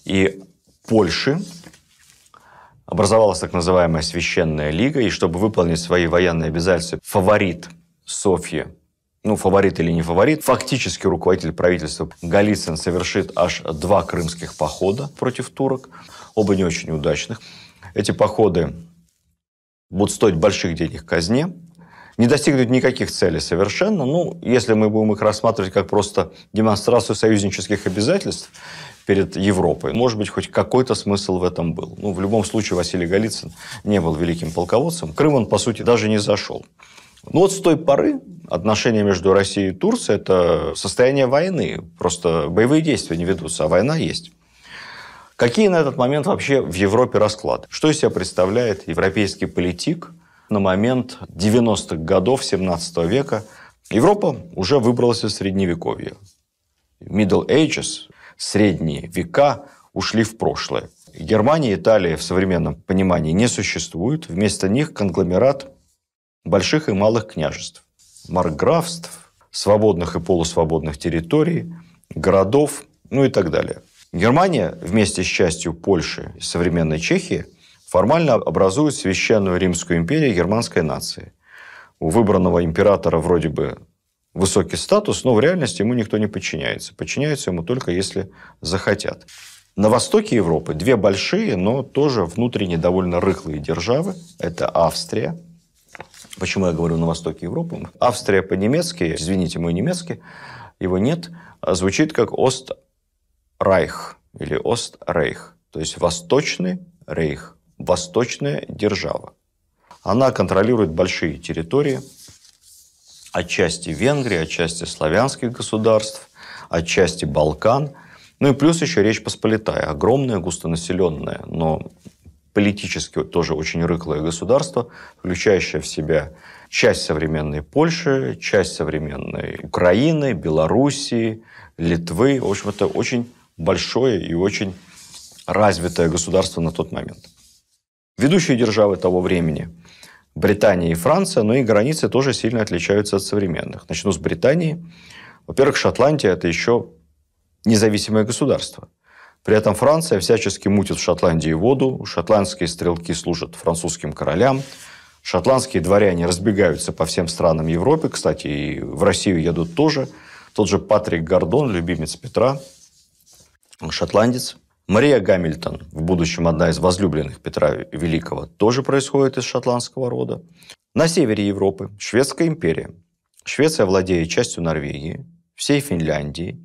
и Польши. Образовалась так называемая Священная Лига, и чтобы выполнить свои военные обязательства, фаворит Софьи ну, фаворит или не фаворит, фактически руководитель правительства Голицын совершит аж два крымских похода против турок, оба не очень удачных. Эти походы будут стоить больших денег казне, не достигнут никаких целей совершенно. Ну, если мы будем их рассматривать как просто демонстрацию союзнических обязательств перед Европой, может быть, хоть какой-то смысл в этом был. Ну, в любом случае, Василий Голицын не был великим полководцем. Крым он, по сути, даже не зашел. Ну вот с той поры отношения между Россией и Турцией – это состояние войны. Просто боевые действия не ведутся, а война есть. Какие на этот момент вообще в Европе расклады? Что из себя представляет европейский политик, на момент 90-х годов 17 века Европа уже выбралась из Средневековья. Middle Ages, средние века, ушли в прошлое. Германия и Италия в современном понимании не существуют. Вместо них конгломерат больших и малых княжеств, маркграфств, свободных и полусвободных территорий, городов, ну и так далее. Германия вместе с частью Польши и современной Чехии – формально образует Священную Римскую империю германской нации. У выбранного императора вроде бы высокий статус, но в реальности ему никто не подчиняется. Подчиняются ему только если захотят. На востоке Европы две большие, но тоже внутренне довольно рыхлые державы. Это Австрия. Почему я говорю на востоке Европы? Австрия по-немецки, извините, мой немецкий, его нет, а звучит как Ост-Райх или Ост-Рейх, то есть Восточный Рейх восточная держава. Она контролирует большие территории, отчасти Венгрии, отчасти славянских государств, отчасти Балкан. Ну и плюс еще Речь Посполитая, огромное, густонаселенное, но политически тоже очень рыклое государство, включающее в себя часть современной Польши, часть современной Украины, Белоруссии, Литвы. В общем, это очень большое и очень развитое государство на тот момент ведущие державы того времени. Британия и Франция, но и границы тоже сильно отличаются от современных. Начну с Британии. Во-первых, Шотландия – это еще независимое государство. При этом Франция всячески мутит в Шотландии воду, шотландские стрелки служат французским королям, шотландские дворяне разбегаются по всем странам Европы, кстати, и в Россию едут тоже. Тот же Патрик Гордон, любимец Петра, он шотландец – Мария Гамильтон, в будущем одна из возлюбленных Петра Великого, тоже происходит из шотландского рода. На севере Европы – Шведская империя. Швеция владеет частью Норвегии, всей Финляндии,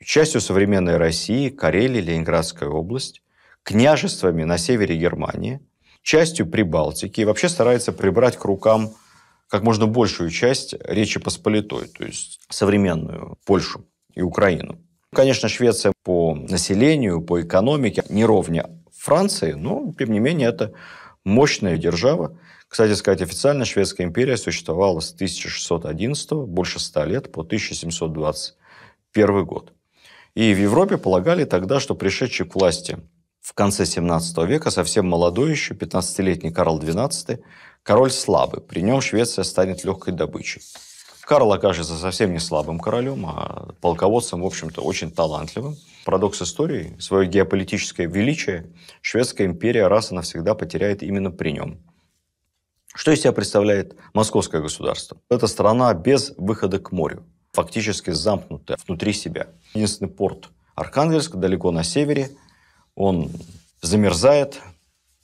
частью современной России, Карелии, Ленинградская область, княжествами на севере Германии, частью Прибалтики и вообще старается прибрать к рукам как можно большую часть Речи Посполитой, то есть современную Польшу и Украину. Конечно, Швеция по населению, по экономике не ровня Франции, но, тем не менее, это мощная держава. Кстати сказать, официально Шведская империя существовала с 1611, больше 100 лет, по 1721 год. И в Европе полагали тогда, что пришедший к власти в конце 17 века совсем молодой еще, 15-летний Карл XII, король слабый, при нем Швеция станет легкой добычей. Карл окажется совсем не слабым королем, а полководцем, в общем-то, очень талантливым. Парадокс истории, свое геополитическое величие шведская империя раз и навсегда потеряет именно при нем. Что из себя представляет московское государство? Это страна без выхода к морю, фактически замкнутая внутри себя. Единственный порт Архангельск, далеко на севере, он замерзает,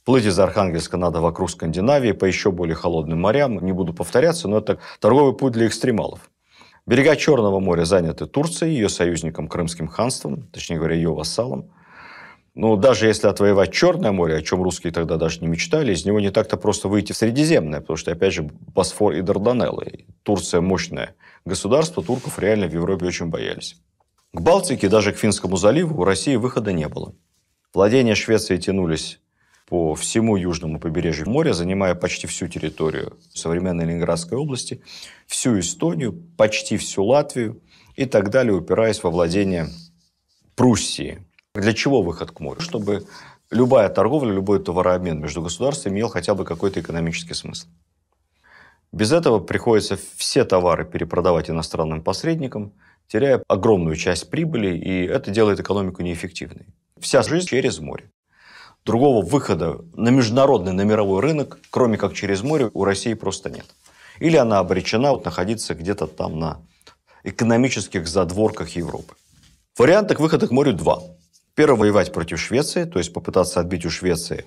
Плыть из Архангельска надо вокруг Скандинавии по еще более холодным морям. Не буду повторяться, но это торговый путь для экстремалов. Берега Черного моря заняты Турцией, ее союзником Крымским ханством, точнее говоря, ее вассалом. Но ну, даже если отвоевать Черное море, о чем русские тогда даже не мечтали, из него не так-то просто выйти в Средиземное, потому что, опять же, Босфор и Дарданеллы. Турция мощное государство, турков реально в Европе очень боялись. К Балтике, даже к Финскому заливу, у России выхода не было. Владения Швеции тянулись по всему южному побережью моря, занимая почти всю территорию современной Ленинградской области, всю Эстонию, почти всю Латвию и так далее, упираясь во владение Пруссии. Для чего выход к морю? Чтобы любая торговля, любой товарообмен между государствами имел хотя бы какой-то экономический смысл. Без этого приходится все товары перепродавать иностранным посредникам, теряя огромную часть прибыли, и это делает экономику неэффективной. Вся жизнь через море. Другого выхода на международный, на мировой рынок, кроме как через море, у России просто нет. Или она обречена вот находиться где-то там на экономических задворках Европы. Вариантов выхода к морю два. Первый – воевать против Швеции, то есть попытаться отбить у Швеции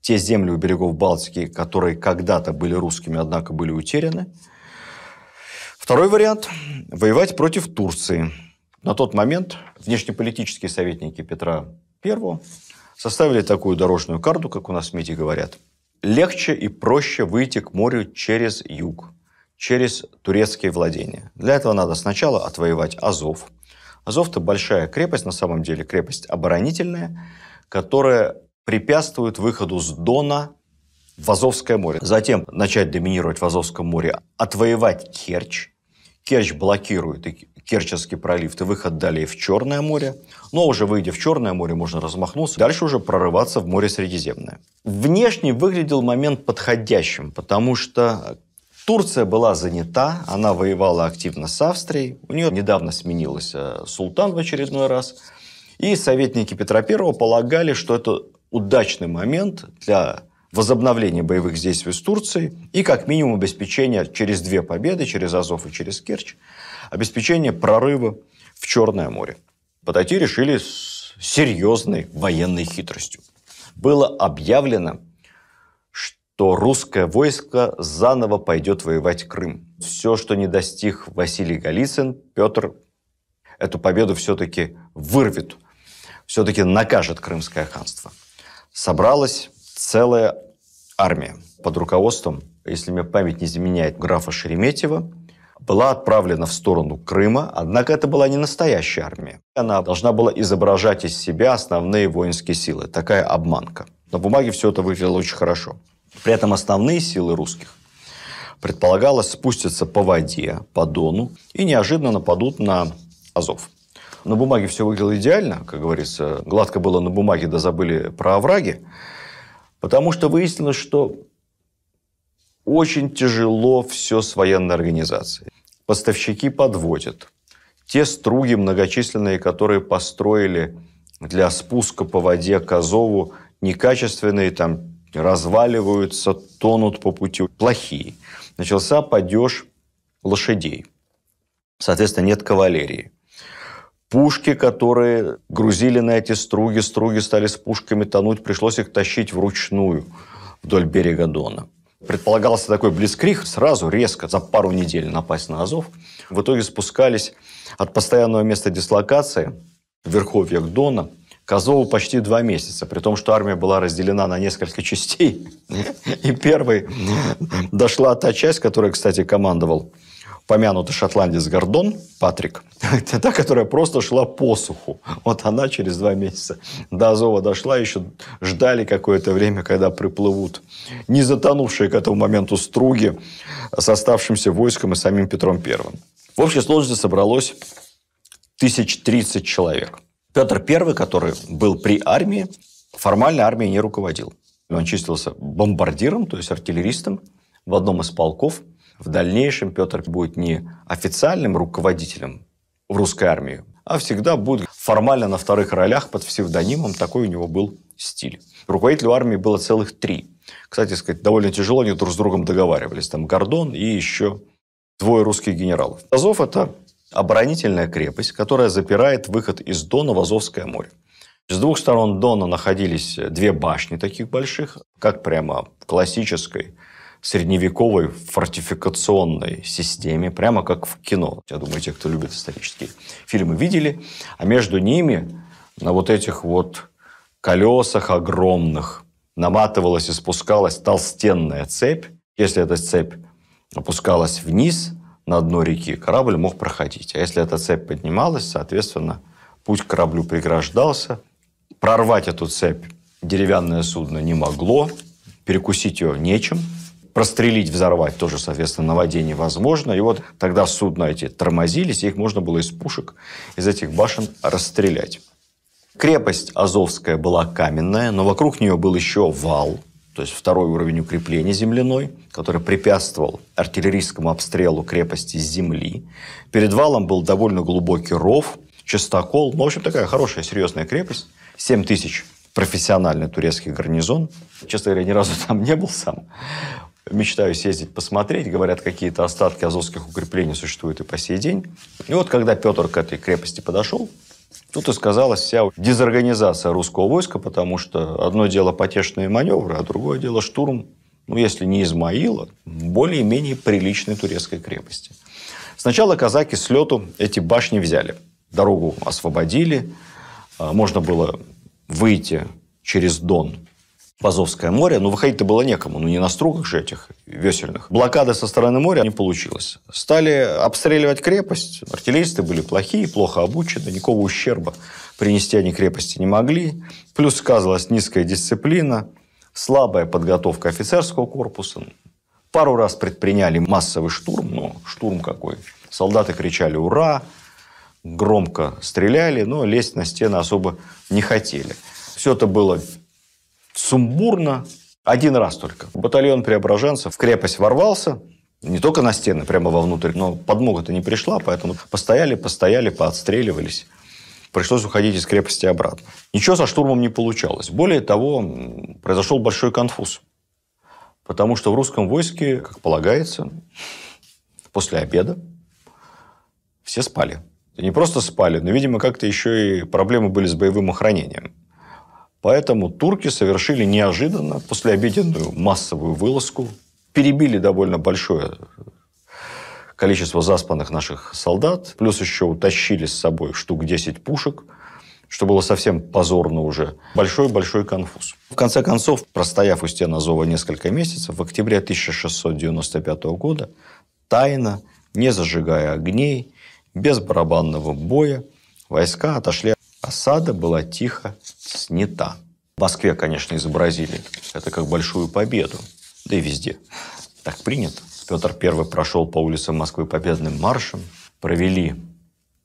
те земли у берегов Балтики, которые когда-то были русскими, однако были утеряны. Второй вариант – воевать против Турции. На тот момент внешнеполитические советники Петра Первого составили такую дорожную карту, как у нас в МИДе говорят. Легче и проще выйти к морю через юг, через турецкие владения. Для этого надо сначала отвоевать Азов. азов это большая крепость, на самом деле крепость оборонительная, которая препятствует выходу с Дона в Азовское море. Затем начать доминировать в Азовском море, отвоевать Керчь. Керчь блокирует и Керченский пролив, ты выход далее в Черное море. Но уже выйдя в Черное море, можно размахнуться, дальше уже прорываться в море Средиземное. Внешне выглядел момент подходящим, потому что Турция была занята, она воевала активно с Австрией, у нее недавно сменился э, султан в очередной раз, и советники Петра I полагали, что это удачный момент для возобновления боевых действий с Турцией и как минимум обеспечения через две победы, через Азов и через Керчь, обеспечение прорыва в Черное море. Подойти решили с серьезной военной хитростью. Было объявлено, что русское войско заново пойдет воевать Крым. Все, что не достиг Василий Голицын, Петр эту победу все-таки вырвет, все-таки накажет Крымское ханство. Собралась целая армия под руководством, если мне память не изменяет, графа Шереметьева – была отправлена в сторону Крыма, однако это была не настоящая армия. Она должна была изображать из себя основные воинские силы. Такая обманка. На бумаге все это выглядело очень хорошо. При этом основные силы русских предполагалось спуститься по воде, по Дону и неожиданно нападут на Азов. На бумаге все выглядело идеально, как говорится, гладко было на бумаге, да забыли про овраги, потому что выяснилось, что очень тяжело все с военной организацией. Поставщики подводят. Те струги многочисленные, которые построили для спуска по воде к Азову, некачественные, там разваливаются, тонут по пути, плохие. Начался падеж лошадей. Соответственно, нет кавалерии. Пушки, которые грузили на эти струги, струги стали с пушками тонуть, пришлось их тащить вручную вдоль берега Дона. Предполагался такой блицкриг сразу, резко, за пару недель напасть на Азов. В итоге спускались от постоянного места дислокации в верховьях Дона к Азову почти два месяца, при том, что армия была разделена на несколько частей. И первой дошла та часть, которая, кстати, командовал помянутый шотландец Гордон, Патрик, та, которая просто шла по суху. Вот она через два месяца до Азова дошла, еще ждали какое-то время, когда приплывут не затонувшие к этому моменту струги с оставшимся войском и самим Петром Первым. В общей сложности собралось 1030 человек. Петр Первый, который был при армии, формально армией не руководил. Он числился бомбардиром, то есть артиллеристом в одном из полков – в дальнейшем Петр будет не официальным руководителем в русской армии, а всегда будет формально на вторых ролях под псевдонимом. Такой у него был стиль. Руководителю армии было целых три. Кстати сказать, довольно тяжело они друг с другом договаривались. Там Гордон и еще двое русских генералов. Азов – это оборонительная крепость, которая запирает выход из Дона в Азовское море. С двух сторон Дона находились две башни таких больших, как прямо классической средневековой фортификационной системе, прямо как в кино. Я думаю, те, кто любит исторические фильмы, видели. А между ними на вот этих вот колесах огромных наматывалась и спускалась толстенная цепь. Если эта цепь опускалась вниз на дно реки, корабль мог проходить. А если эта цепь поднималась, соответственно, путь к кораблю преграждался. Прорвать эту цепь деревянное судно не могло, перекусить ее нечем, прострелить, взорвать тоже, соответственно, на воде невозможно. И вот тогда судна эти тормозились, и их можно было из пушек, из этих башен расстрелять. Крепость Азовская была каменная, но вокруг нее был еще вал, то есть второй уровень укрепления земляной, который препятствовал артиллерийскому обстрелу крепости с земли. Перед валом был довольно глубокий ров, частокол. Ну, в общем, такая хорошая, серьезная крепость. 7 тысяч профессиональный турецкий гарнизон. Честно говоря, ни разу там не был сам мечтаю съездить посмотреть. Говорят, какие-то остатки азовских укреплений существуют и по сей день. И вот когда Петр к этой крепости подошел, тут и сказалась вся дезорганизация русского войска, потому что одно дело потешные маневры, а другое дело штурм, ну, если не Измаила, более-менее приличной турецкой крепости. Сначала казаки с лету эти башни взяли, дорогу освободили, а можно было выйти через Дон в Азовское море. Но выходить-то было некому, ну не на струках же этих весельных. Блокада со стороны моря не получилась. Стали обстреливать крепость. Артиллеристы были плохие, плохо обучены, никакого ущерба принести они крепости не могли. Плюс сказывалась низкая дисциплина, слабая подготовка офицерского корпуса. Пару раз предприняли массовый штурм, но штурм какой. Солдаты кричали «Ура!», громко стреляли, но лезть на стены особо не хотели. Все это было сумбурно. Один раз только. Батальон преображенцев в крепость ворвался, не только на стены, прямо вовнутрь, но подмога-то не пришла, поэтому постояли, постояли, поотстреливались. Пришлось уходить из крепости обратно. Ничего со штурмом не получалось. Более того, произошел большой конфуз. Потому что в русском войске, как полагается, после обеда все спали. Не просто спали, но, видимо, как-то еще и проблемы были с боевым охранением. Поэтому турки совершили неожиданно после послеобеденную массовую вылазку, перебили довольно большое количество заспанных наших солдат, плюс еще утащили с собой штук 10 пушек, что было совсем позорно уже. Большой-большой конфуз. В конце концов, простояв у стен Азова несколько месяцев, в октябре 1695 года тайно, не зажигая огней, без барабанного боя, войска отошли осада была тихо снята. В Москве, конечно, изобразили это как большую победу. Да и везде. Так принято. Петр Первый прошел по улицам Москвы победным маршем. Провели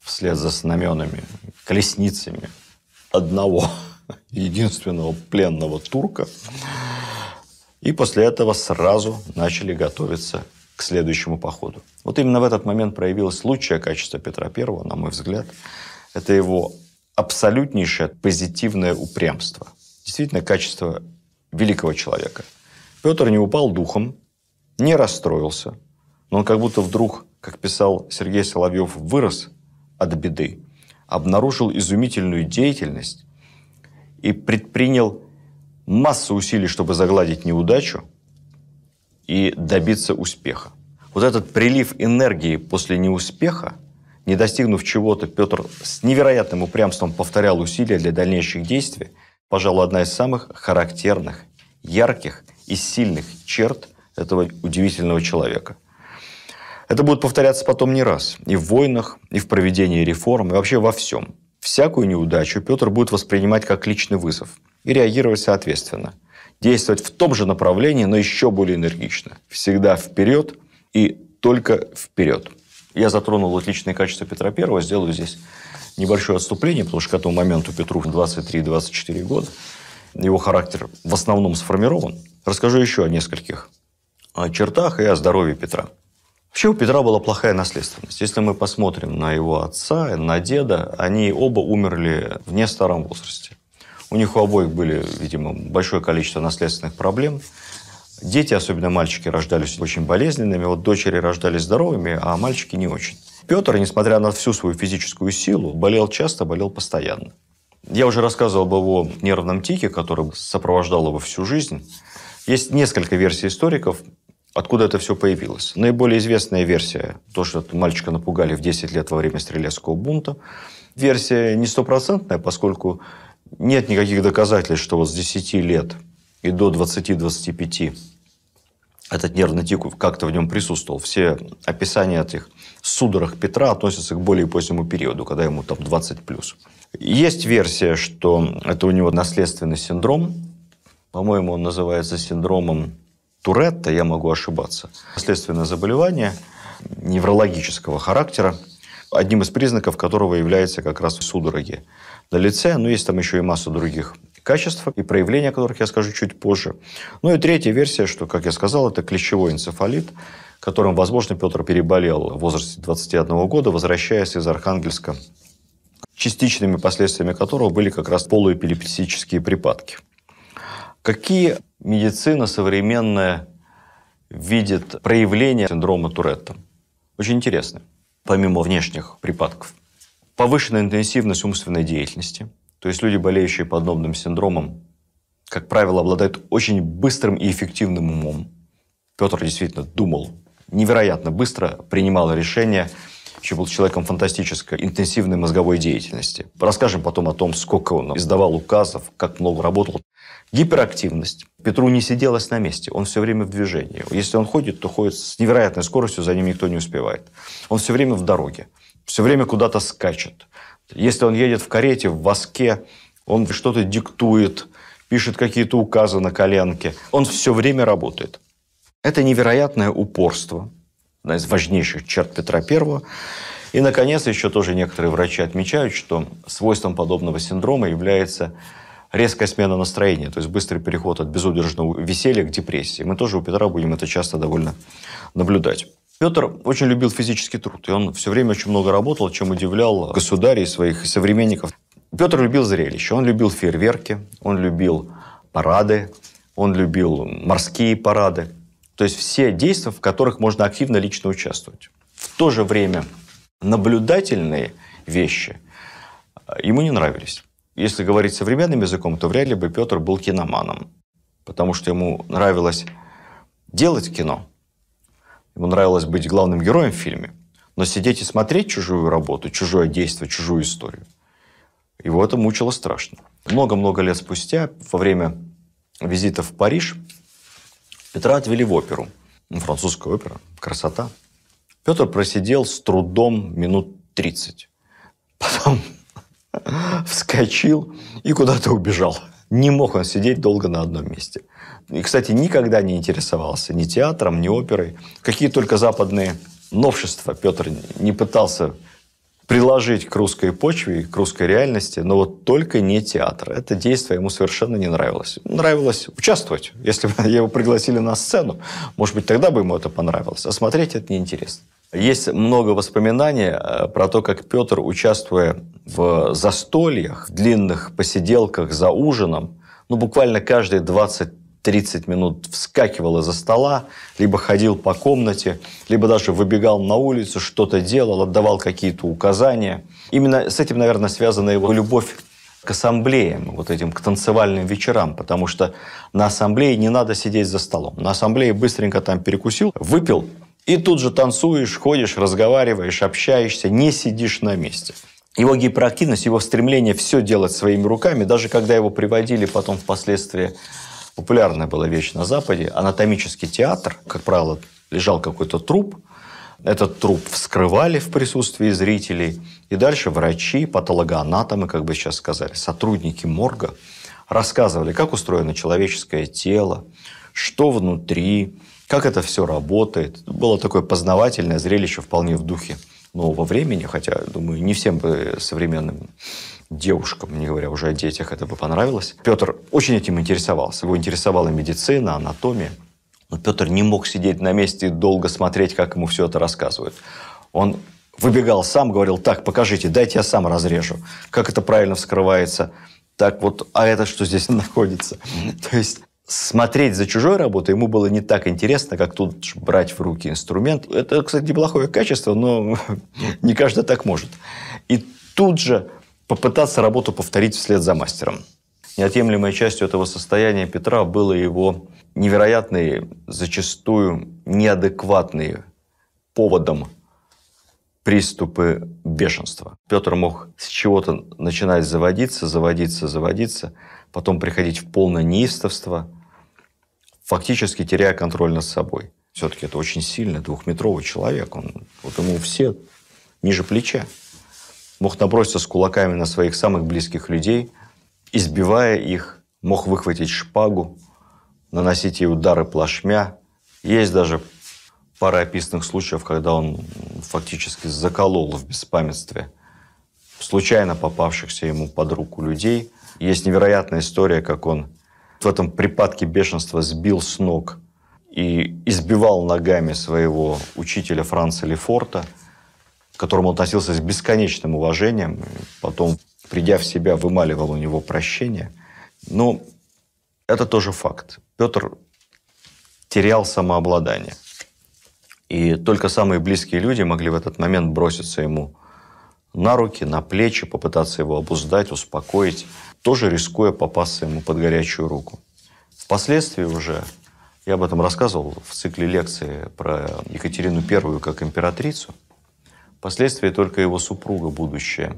вслед за знаменами, колесницами одного единственного пленного турка. И после этого сразу начали готовиться к следующему походу. Вот именно в этот момент проявилось лучшее качество Петра Первого, на мой взгляд. Это его абсолютнейшее позитивное упрямство. Действительно, качество великого человека. Петр не упал духом, не расстроился, но он как будто вдруг, как писал Сергей Соловьев, вырос от беды, обнаружил изумительную деятельность и предпринял массу усилий, чтобы загладить неудачу и добиться успеха. Вот этот прилив энергии после неуспеха – не достигнув чего-то, Петр с невероятным упрямством повторял усилия для дальнейших действий, пожалуй, одна из самых характерных, ярких и сильных черт этого удивительного человека. Это будет повторяться потом не раз. И в войнах, и в проведении реформ, и вообще во всем. Всякую неудачу Петр будет воспринимать как личный вызов и реагировать соответственно. Действовать в том же направлении, но еще более энергично. Всегда вперед и только вперед. Я затронул отличные качества Петра Первого, сделаю здесь небольшое отступление, потому что к этому моменту Петру 23-24 года. Его характер в основном сформирован. Расскажу еще о нескольких о чертах и о здоровье Петра. Вообще у Петра была плохая наследственность. Если мы посмотрим на его отца, на деда, они оба умерли в не старом возрасте. У них у обоих были, видимо, большое количество наследственных проблем – Дети, особенно мальчики, рождались очень болезненными. Вот дочери рождались здоровыми, а мальчики не очень. Петр, несмотря на всю свою физическую силу, болел часто, болел постоянно. Я уже рассказывал об его нервном тике, который сопровождал его всю жизнь. Есть несколько версий историков, откуда это все появилось. Наиболее известная версия, то, что мальчика напугали в 10 лет во время стрелецкого бунта. Версия не стопроцентная, поскольку нет никаких доказательств, что вот с 10 лет – и до 20-25 этот нервный тик как-то в нем присутствовал. Все описания этих судорог Петра относятся к более позднему периоду, когда ему там 20 плюс. Есть версия, что это у него наследственный синдром. По-моему, он называется синдромом Туретта, я могу ошибаться. Наследственное заболевание неврологического характера, одним из признаков которого является как раз судороги на лице, но есть там еще и масса других качеств и проявлений, о которых я скажу чуть позже. Ну и третья версия, что, как я сказал, это клещевой энцефалит, которым, возможно, Петр переболел в возрасте 21 года, возвращаясь из Архангельска, частичными последствиями которого были как раз полуэпилептические припадки. Какие медицина современная видит проявления синдрома Туретта? Очень интересно, помимо внешних припадков – повышенная интенсивность умственной деятельности. То есть люди, болеющие подобным синдромом, как правило, обладают очень быстрым и эффективным умом. Петр действительно думал невероятно быстро, принимал решения, еще был человеком фантастической интенсивной мозговой деятельности. Расскажем потом о том, сколько он издавал указов, как много работал. Гиперактивность. Петру не сиделось на месте, он все время в движении. Если он ходит, то ходит с невероятной скоростью, за ним никто не успевает. Он все время в дороге все время куда-то скачет. Если он едет в карете, в воске, он что-то диктует, пишет какие-то указы на коленке. Он все время работает. Это невероятное упорство, одна из важнейших черт Петра Первого. И, наконец, еще тоже некоторые врачи отмечают, что свойством подобного синдрома является резкая смена настроения, то есть быстрый переход от безудержного веселья к депрессии. Мы тоже у Петра будем это часто довольно наблюдать. Петр очень любил физический труд, и он все время очень много работал, чем удивлял государей своих современников. Петр любил зрелище, он любил фейерверки, он любил парады, он любил морские парады. То есть все действия, в которых можно активно лично участвовать. В то же время наблюдательные вещи э, ему не нравились. Если говорить современным языком, то вряд ли бы Петр был киноманом, потому что ему нравилось делать кино, Ему нравилось быть главным героем в фильме, но сидеть и смотреть чужую работу, чужое действие, чужую историю, его это мучило страшно. Много-много лет спустя, во время визита в Париж, Петра отвели в оперу. Ну, французская опера. Красота. Петр просидел с трудом минут 30. Потом вскочил и куда-то убежал. Не мог он сидеть долго на одном месте. И, кстати, никогда не интересовался ни театром, ни оперой. Какие только западные новшества Петр не пытался приложить к русской почве, к русской реальности, но вот только не театр. Это действие ему совершенно не нравилось. Нравилось участвовать. Если бы его пригласили на сцену, может быть, тогда бы ему это понравилось. А смотреть это неинтересно. Есть много воспоминаний э, про то, как Петр, участвуя в застольях, в длинных посиделках за ужином, ну, буквально каждые 20 30 минут вскакивал из-за стола, либо ходил по комнате, либо даже выбегал на улицу, что-то делал, отдавал какие-то указания. Именно с этим, наверное, связана его любовь к ассамблеям, вот этим, к танцевальным вечерам, потому что на ассамблее не надо сидеть за столом. На ассамблее быстренько там перекусил, выпил, и тут же танцуешь, ходишь, разговариваешь, общаешься, не сидишь на месте. Его гиперактивность, его стремление все делать своими руками, даже когда его приводили потом впоследствии популярная была вещь на Западе. Анатомический театр, как правило, лежал какой-то труп. Этот труп вскрывали в присутствии зрителей. И дальше врачи, патологоанатомы, как бы сейчас сказали, сотрудники морга рассказывали, как устроено человеческое тело, что внутри, как это все работает. Было такое познавательное зрелище вполне в духе нового времени, хотя, думаю, не всем современным девушкам, не говоря уже о детях, это бы понравилось. Петр очень этим интересовался. Его интересовала медицина, анатомия. Но Петр не мог сидеть на месте и долго смотреть, как ему все это рассказывают. Он выбегал сам, говорил, так, покажите, дайте я сам разрежу. Как это правильно вскрывается. Так вот, а это что здесь находится? То есть смотреть за чужой работой ему было не так интересно, как тут брать в руки инструмент. Это, кстати, неплохое качество, но не каждый так может. И тут же попытаться работу повторить вслед за мастером. Неотъемлемой частью этого состояния Петра было его невероятные, зачастую неадекватные поводом приступы бешенства. Петр мог с чего-то начинать заводиться, заводиться, заводиться, потом приходить в полное неистовство, фактически теряя контроль над собой. Все-таки это очень сильный двухметровый человек. Он, вот ему все ниже плеча мог наброситься с кулаками на своих самых близких людей, избивая их, мог выхватить шпагу, наносить ей удары плашмя. Есть даже пара описанных случаев, когда он фактически заколол в беспамятстве случайно попавшихся ему под руку людей. Есть невероятная история, как он в этом припадке бешенства сбил с ног и избивал ногами своего учителя Франца Лефорта – которому он относился с бесконечным уважением, потом, придя в себя, вымаливал у него прощение. Но ну, это тоже факт. Петр терял самообладание. И только самые близкие люди могли в этот момент броситься ему на руки, на плечи, попытаться его обуздать, успокоить, тоже рискуя попасться ему под горячую руку. Впоследствии уже, я об этом рассказывал в цикле лекции про Екатерину I как императрицу – Впоследствии только его супруга будущая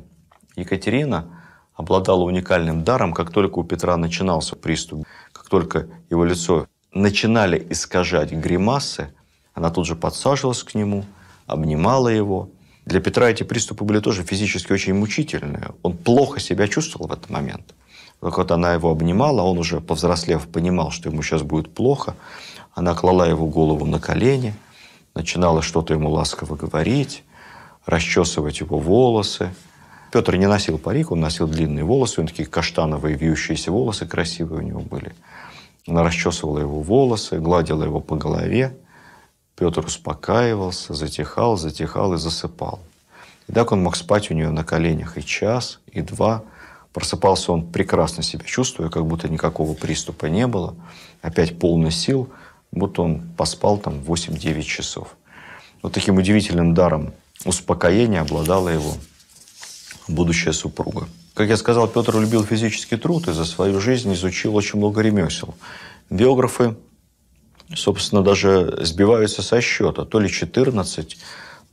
Екатерина обладала уникальным даром, как только у Петра начинался приступ, как только его лицо начинали искажать гримасы, она тут же подсаживалась к нему, обнимала его. Для Петра эти приступы были тоже физически очень мучительные. Он плохо себя чувствовал в этот момент. Как вот она его обнимала, он уже, повзрослев, понимал, что ему сейчас будет плохо. Она клала его голову на колени, начинала что-то ему ласково говорить, расчесывать его волосы. Петр не носил парик, он носил длинные волосы, у него такие каштановые вьющиеся волосы красивые у него были. Она расчесывала его волосы, гладила его по голове. Петр успокаивался, затихал, затихал и засыпал. И так он мог спать у нее на коленях и час, и два. Просыпался он прекрасно себя чувствуя, как будто никакого приступа не было. Опять полный сил, будто он поспал там 8-9 часов. Вот таким удивительным даром успокоение обладала его будущая супруга. Как я сказал, Петр любил физический труд и за свою жизнь изучил очень много ремесел. Биографы, собственно, даже сбиваются со счета. То ли 14,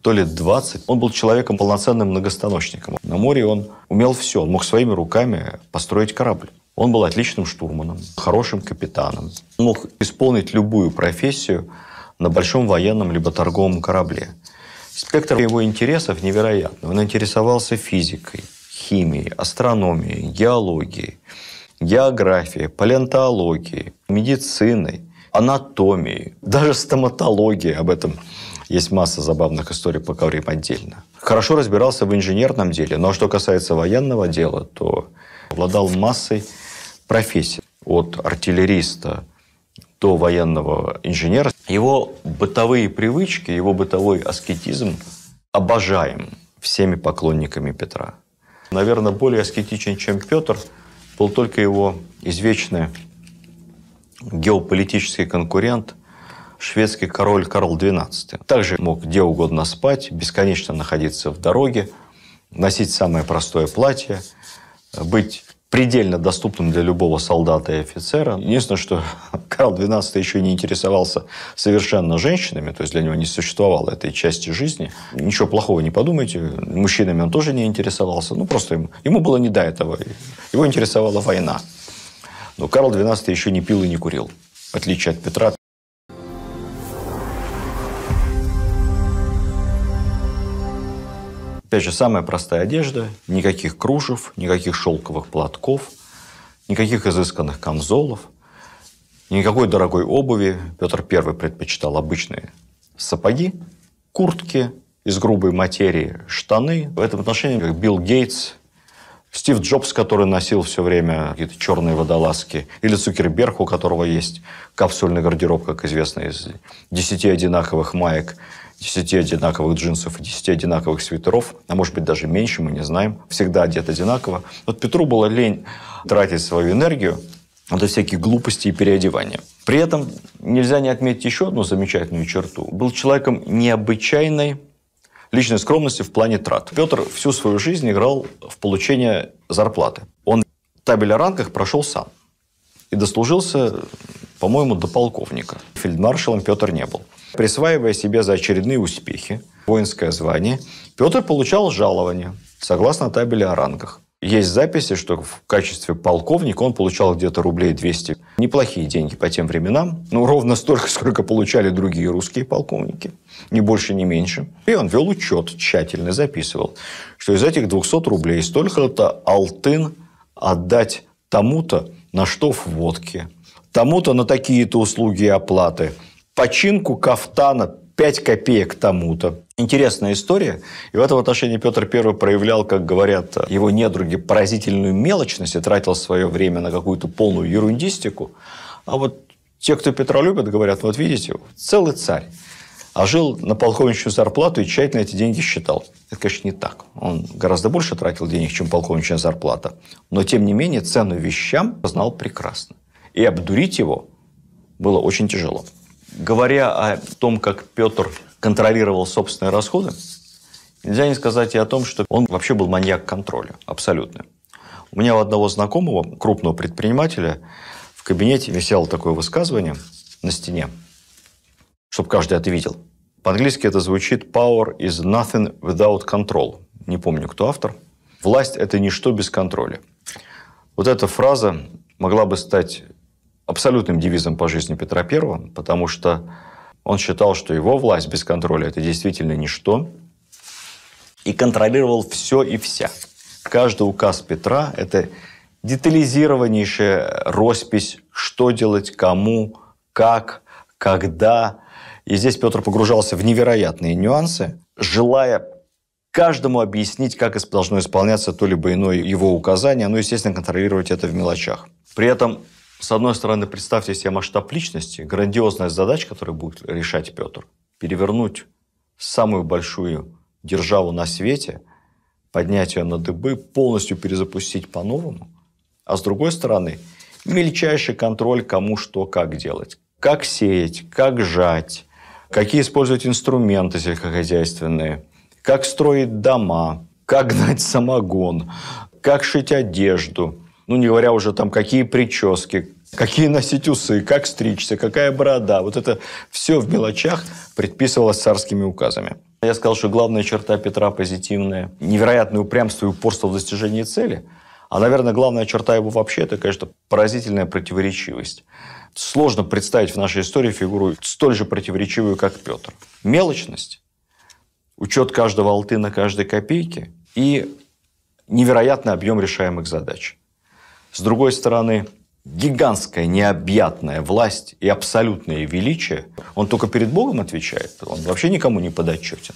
то ли 20. Он был человеком полноценным многостаночником. На море он умел все. Он мог своими руками построить корабль. Он был отличным штурманом, хорошим капитаном. Он мог исполнить любую профессию на большом военном либо торговом корабле. Спектр его интересов невероятный. Он интересовался физикой, химией, астрономией, геологией, географией, палеонтологией, медициной, анатомией, даже стоматологией. Об этом есть масса забавных историй, по поговорим отдельно. Хорошо разбирался в инженерном деле, но что касается военного дела, то обладал массой профессий. От артиллериста – до военного инженера. Его бытовые привычки, его бытовой аскетизм обожаем всеми поклонниками Петра. Наверное, более аскетичен, чем Петр, был только его извечный геополитический конкурент, шведский король Карл XII. Также мог где угодно спать, бесконечно находиться в дороге, носить самое простое платье, быть предельно доступным для любого солдата и офицера. Единственное, что Карл XII еще не интересовался совершенно женщинами, то есть для него не существовало этой части жизни. Ничего плохого не подумайте, мужчинами он тоже не интересовался, ну просто ему, ему было не до этого, его интересовала война. Но Карл XII еще не пил и не курил, в отличие от Петра. Опять же, самая простая одежда, никаких кружев, никаких шелковых платков, никаких изысканных конзолов, никакой дорогой обуви. Петр I предпочитал обычные сапоги, куртки из грубой материи, штаны. В этом отношении как Билл Гейтс, Стив Джобс, который носил все время какие-то черные водолазки, или Цукерберг, у которого есть капсульный гардероб, как известно, из 10 одинаковых маек – 10 одинаковых джинсов и 10 одинаковых свитеров, а может быть даже меньше, мы не знаем, всегда одет одинаково. Вот Петру было лень тратить свою энергию на всякие глупости и переодевания. При этом нельзя не отметить еще одну замечательную черту. Был человеком необычайной личной скромности в плане трат. Петр всю свою жизнь играл в получение зарплаты. Он табель о рангах прошел сам и дослужился, по-моему, до полковника. Фельдмаршалом Петр не был. Присваивая себе за очередные успехи воинское звание, Петр получал жалование, согласно табели о рангах. Есть записи, что в качестве полковника он получал где-то рублей 200. Неплохие деньги по тем временам. но ну, ровно столько, сколько получали другие русские полковники. Ни больше, ни меньше. И он вел учет, тщательно записывал, что из этих 200 рублей столько-то алтын отдать тому-то на что в водке, тому-то на такие-то услуги и оплаты – починку кафтана 5 копеек тому-то. Интересная история. И в этом отношении Петр Первый проявлял, как говорят его недруги, поразительную мелочность и тратил свое время на какую-то полную ерундистику. А вот те, кто Петра любят, говорят, вот видите, целый царь. А жил на полковничью зарплату и тщательно эти деньги считал. Это, конечно, не так. Он гораздо больше тратил денег, чем полковничья зарплата. Но, тем не менее, цену вещам знал прекрасно. И обдурить его было очень тяжело говоря о том, как Петр контролировал собственные расходы, нельзя не сказать и о том, что он вообще был маньяк контроля, абсолютно. У меня у одного знакомого, крупного предпринимателя, в кабинете висело такое высказывание на стене, чтобы каждый это видел. По-английски это звучит «power is nothing without control». Не помню, кто автор. «Власть – это ничто без контроля». Вот эта фраза могла бы стать абсолютным девизом по жизни Петра I, потому что он считал, что его власть без контроля – это действительно ничто, и контролировал все и вся. Каждый указ Петра – это детализированнейшая роспись, что делать, кому, как, когда. И здесь Петр погружался в невероятные нюансы, желая каждому объяснить, как должно исполняться то либо иное его указание, ну, естественно, контролировать это в мелочах. При этом с одной стороны, представьте себе масштаб личности, грандиозная задача, которую будет решать Петр, перевернуть самую большую державу на свете, поднять ее на дыбы, полностью перезапустить по-новому. А с другой стороны, мельчайший контроль, кому что как делать. Как сеять, как жать, какие использовать инструменты сельскохозяйственные, как строить дома, как гнать самогон, как шить одежду – ну, не говоря уже там, какие прически, какие носить усы, как стричься, какая борода. Вот это все в мелочах предписывалось царскими указами. Я сказал, что главная черта Петра позитивная. Невероятное упрямство и упорство в достижении цели. А, наверное, главная черта его вообще – это, конечно, поразительная противоречивость. Сложно представить в нашей истории фигуру столь же противоречивую, как Петр. Мелочность, учет каждого алты на каждой копейке и невероятный объем решаемых задач – с другой стороны, гигантская, необъятная власть и абсолютное величие, он только перед Богом отвечает, он вообще никому не подотчетен.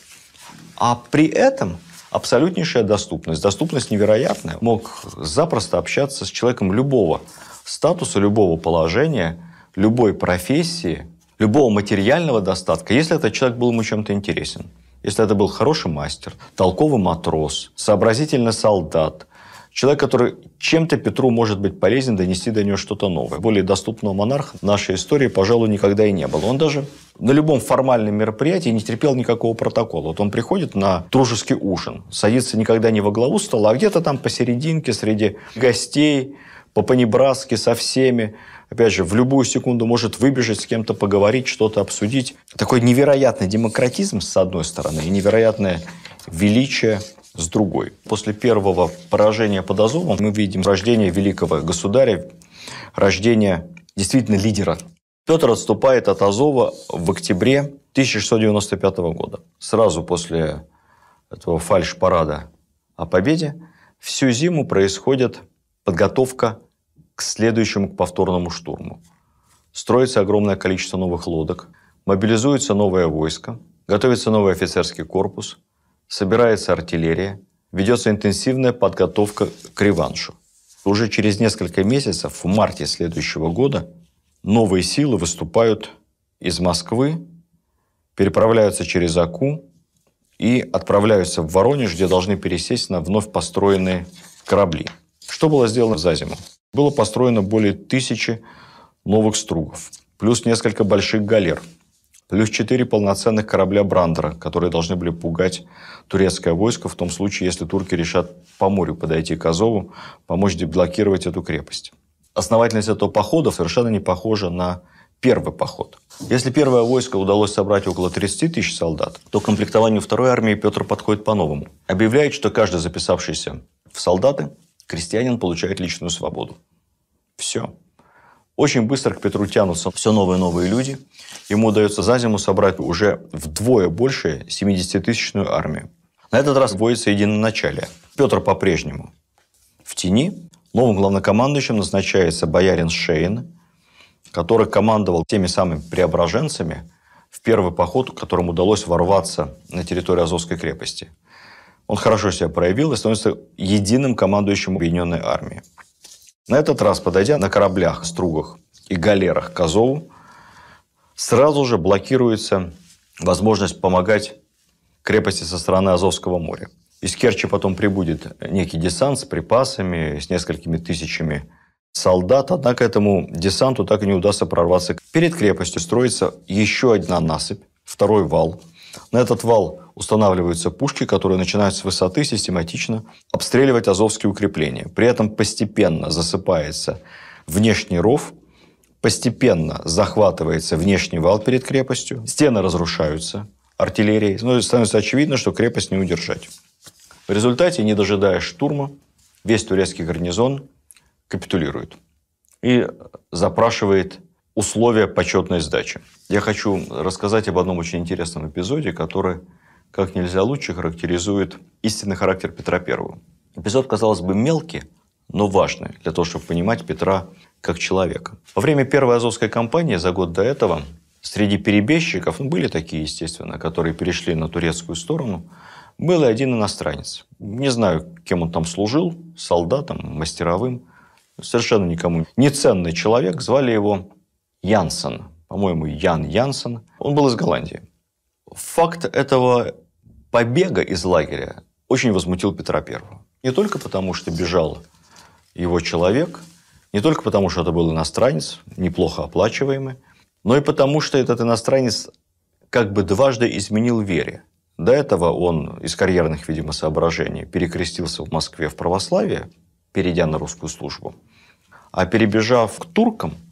А при этом абсолютнейшая доступность, доступность невероятная. Мог запросто общаться с человеком любого статуса, любого положения, любой профессии, любого материального достатка, если этот человек был ему чем-то интересен. Если это был хороший мастер, толковый матрос, сообразительный солдат – Человек, который чем-то Петру может быть полезен, донести до него что-то новое. Более доступного монарха нашей истории, пожалуй, никогда и не было. Он даже на любом формальном мероприятии не терпел никакого протокола. Вот он приходит на дружеский ужин, садится никогда не во главу стола, а где-то там посерединке, среди гостей, по-понебратски со всеми. Опять же, в любую секунду может выбежать, с кем-то поговорить, что-то обсудить. Такой невероятный демократизм, с одной стороны, и невероятное величие с другой. После первого поражения под Азовом мы видим рождение великого государя, рождение действительно лидера. Петр отступает от Азова в октябре 1695 года, сразу после этого фальш-парада о победе. Всю зиму происходит подготовка к следующему, к повторному штурму. Строится огромное количество новых лодок, мобилизуется новое войско, готовится новый офицерский корпус – собирается артиллерия, ведется интенсивная подготовка к реваншу. Уже через несколько месяцев, в марте следующего года, новые силы выступают из Москвы, переправляются через Аку и отправляются в Воронеж, где должны пересесть на вновь построенные корабли. Что было сделано за зиму? Было построено более тысячи новых стругов, плюс несколько больших галер – плюс четыре полноценных корабля Брандера, которые должны были пугать турецкое войско в том случае, если турки решат по морю подойти к Азову, помочь деблокировать эту крепость. Основательность этого похода совершенно не похожа на первый поход. Если первое войско удалось собрать около 30 тысяч солдат, то к комплектованию второй армии Петр подходит по-новому. Объявляет, что каждый записавшийся в солдаты крестьянин получает личную свободу. Все. Очень быстро к Петру тянутся все новые и новые люди. Ему удается за зиму собрать уже вдвое больше 70-тысячную армию. На этот раз вводится единоначалие. Петр по-прежнему в тени. Новым главнокомандующим назначается боярин Шейн, который командовал теми самыми преображенцами в первый поход, которым удалось ворваться на территорию Азовской крепости. Он хорошо себя проявил и становится единым командующим Объединенной армии. На этот раз, подойдя на кораблях, стругах и галерах к Азову, сразу же блокируется возможность помогать крепости со стороны Азовского моря. Из Керчи потом прибудет некий десант с припасами, с несколькими тысячами солдат, однако этому десанту так и не удастся прорваться. Перед крепостью строится еще одна насыпь, второй вал, на этот вал устанавливаются пушки, которые начинают с высоты систематично обстреливать азовские укрепления. При этом постепенно засыпается внешний ров, постепенно захватывается внешний вал перед крепостью, стены разрушаются артиллерией, но ну, становится очевидно, что крепость не удержать. В результате, не дожидаясь штурма, весь турецкий гарнизон капитулирует и запрашивает условия почетной сдачи. Я хочу рассказать об одном очень интересном эпизоде, который как нельзя лучше характеризует истинный характер Петра Первого. Эпизод, казалось бы, мелкий, но важный для того, чтобы понимать Петра как человека. Во время первой Азовской кампании за год до этого среди перебежчиков, ну, были такие, естественно, которые перешли на турецкую сторону, был и один иностранец. Не знаю, кем он там служил, солдатом, мастеровым, совершенно никому. Неценный человек, звали его Янсен, по-моему, Ян Янсен, он был из Голландии. Факт этого побега из лагеря очень возмутил Петра Первого. Не только потому, что бежал его человек, не только потому, что это был иностранец, неплохо оплачиваемый, но и потому, что этот иностранец как бы дважды изменил вере. До этого он из карьерных, видимо, соображений перекрестился в Москве в православие, перейдя на русскую службу. А перебежав к туркам –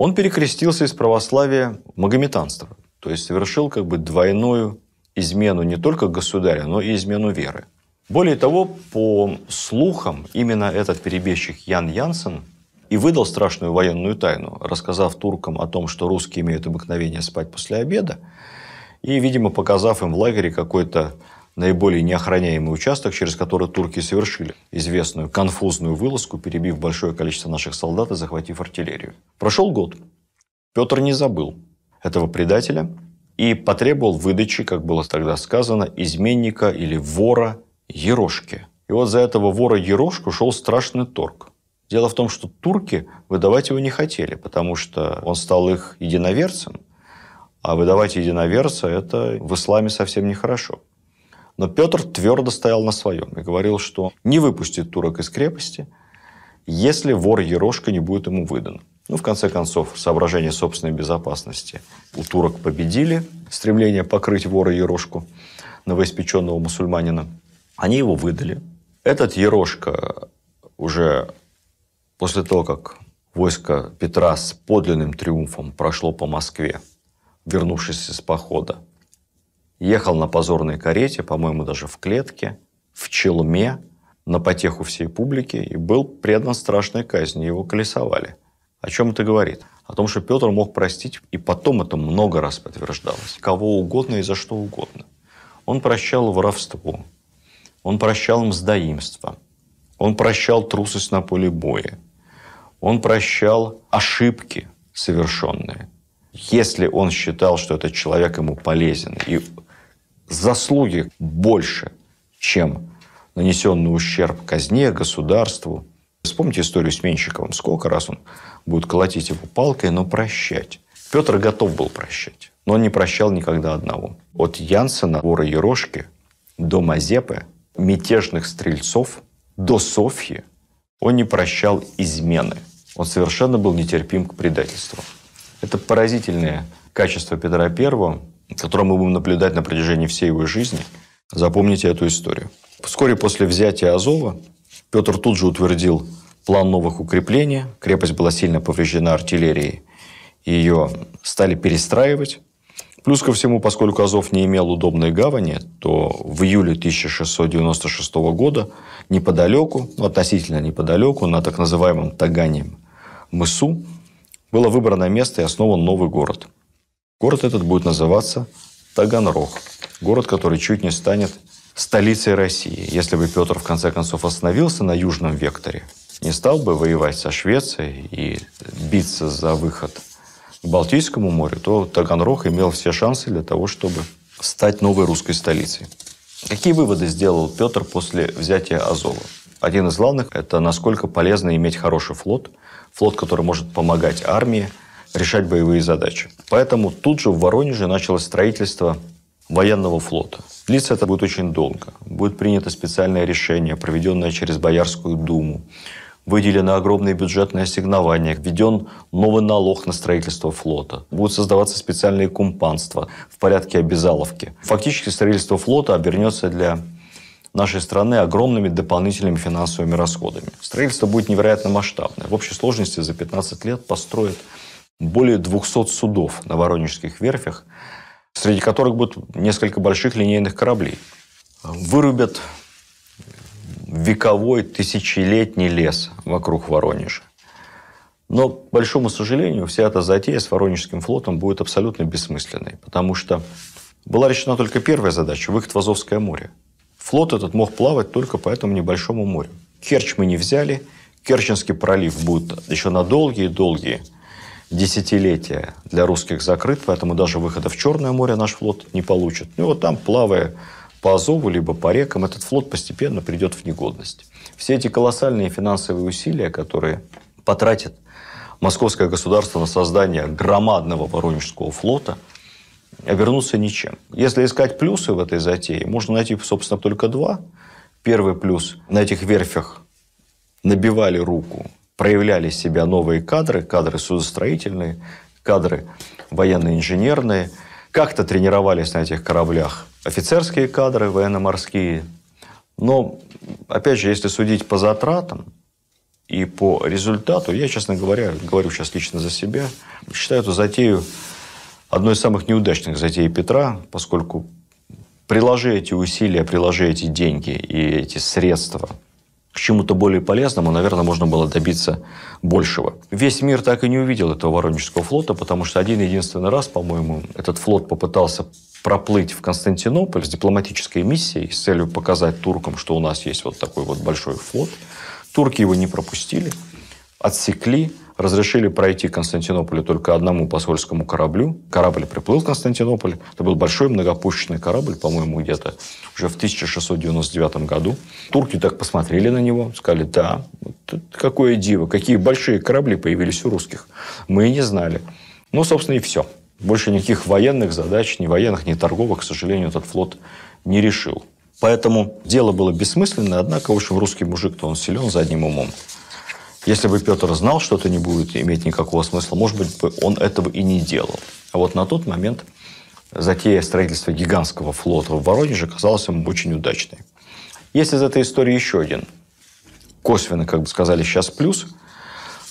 он перекрестился из православия в магометанство, то есть совершил как бы двойную измену не только государя, но и измену веры. Более того, по слухам, именно этот перебежчик Ян Янсен и выдал страшную военную тайну, рассказав туркам о том, что русские имеют обыкновение спать после обеда, и, видимо, показав им в лагере какой-то наиболее неохраняемый участок, через который турки совершили известную конфузную вылазку, перебив большое количество наших солдат и захватив артиллерию. Прошел год. Петр не забыл этого предателя и потребовал выдачи, как было тогда сказано, изменника или вора Ерошки. И вот за этого вора Ерошку шел страшный торг. Дело в том, что турки выдавать его не хотели, потому что он стал их единоверцем, а выдавать единоверца – это в исламе совсем нехорошо. Но Петр твердо стоял на своем и говорил, что не выпустит турок из крепости, если вор Ерошка не будет ему выдан. Ну, в конце концов, соображения собственной безопасности у турок победили, стремление покрыть вора Ерошку, новоиспеченного мусульманина. Они его выдали. Этот Ерошка уже после того, как войско Петра с подлинным триумфом прошло по Москве, вернувшись из похода, Ехал на позорной карете, по-моему, даже в клетке, в челме, на потеху всей публики и был предан страшной казни. Его колесовали. О чем это говорит? О том, что Петр мог простить, и потом это много раз подтверждалось. Кого угодно и за что угодно. Он прощал воровство, он прощал мздоимство, он прощал трусость на поле боя, он прощал ошибки совершенные. Если он считал, что этот человек ему полезен, и заслуги больше, чем нанесенный ущерб казне, государству. Вспомните историю с Менщиковым. Сколько раз он будет колотить его палкой, но прощать. Петр готов был прощать, но он не прощал никогда одного. От Янсена, вора Ерошки, до Мазепы, мятежных стрельцов, до Софьи он не прощал измены. Он совершенно был нетерпим к предательству. Это поразительное качество Петра Первого которое мы будем наблюдать на протяжении всей его жизни. Запомните эту историю. Вскоре после взятия Азова Петр тут же утвердил план новых укреплений. Крепость была сильно повреждена артиллерией. Ее стали перестраивать. Плюс ко всему, поскольку Азов не имел удобной гавани, то в июле 1696 года неподалеку, ну, относительно неподалеку, на так называемом Таганьем мысу, было выбрано место и основан новый город – Город этот будет называться Таганрог. Город, который чуть не станет столицей России, если бы Петр в конце концов остановился на южном векторе, не стал бы воевать со Швецией и биться за выход к Балтийскому морю, то Таганрог имел все шансы для того, чтобы стать новой русской столицей. Какие выводы сделал Петр после взятия Азова? Один из главных – это насколько полезно иметь хороший флот, флот, который может помогать армии – решать боевые задачи. Поэтому тут же в Воронеже началось строительство военного флота. Длится это будет очень долго. Будет принято специальное решение, проведенное через Боярскую думу. Выделено огромное бюджетное ассигнование, введен новый налог на строительство флота. Будут создаваться специальные кумпанства в порядке обязаловки. Фактически строительство флота обернется для нашей страны огромными дополнительными финансовыми расходами. Строительство будет невероятно масштабное. В общей сложности за 15 лет построят более 200 судов на воронежских верфях, среди которых будет несколько больших линейных кораблей. Вырубят вековой тысячелетний лес вокруг Воронежа. Но, к большому сожалению, вся эта затея с Воронежским флотом будет абсолютно бессмысленной, потому что была решена только первая задача – выход в Азовское море. Флот этот мог плавать только по этому небольшому морю. Керчь мы не взяли, Керченский пролив будет еще на долгие-долгие десятилетия для русских закрыт, поэтому даже выхода в Черное море наш флот не получит. Ну вот там, плавая по Азову, либо по рекам, этот флот постепенно придет в негодность. Все эти колоссальные финансовые усилия, которые потратит московское государство на создание громадного Воронежского флота, обернутся ничем. Если искать плюсы в этой затее, можно найти, собственно, только два. Первый плюс – на этих верфях набивали руку проявляли себя новые кадры, кадры судостроительные, кадры военно-инженерные. Как-то тренировались на этих кораблях офицерские кадры, военно-морские. Но, опять же, если судить по затратам и по результату, я, честно говоря, говорю сейчас лично за себя, считаю эту затею одной из самых неудачных затей Петра, поскольку приложи эти усилия, приложи эти деньги и эти средства – к чему-то более полезному, наверное, можно было добиться большего. Весь мир так и не увидел этого Воронежского флота, потому что один-единственный раз, по-моему, этот флот попытался проплыть в Константинополь с дипломатической миссией с целью показать туркам, что у нас есть вот такой вот большой флот. Турки его не пропустили, отсекли, разрешили пройти к Константинополю только одному посольскому кораблю. Корабль приплыл в Константинополь. Это был большой многопущенный корабль, по-моему, где-то уже в 1699 году. Турки так посмотрели на него, сказали, да, вот какое диво, какие большие корабли появились у русских. Мы и не знали. Ну, собственно, и все. Больше никаких военных задач, ни военных, ни торговых, к сожалению, этот флот не решил. Поэтому дело было бессмысленно. однако, в общем, русский мужик-то он силен задним умом. Если бы Петр знал, что это не будет иметь никакого смысла, может быть, бы он этого и не делал. А вот на тот момент затея строительства гигантского флота в Воронеже казалась ему очень удачной. Есть из этой истории еще один косвенно, как бы сказали сейчас, плюс.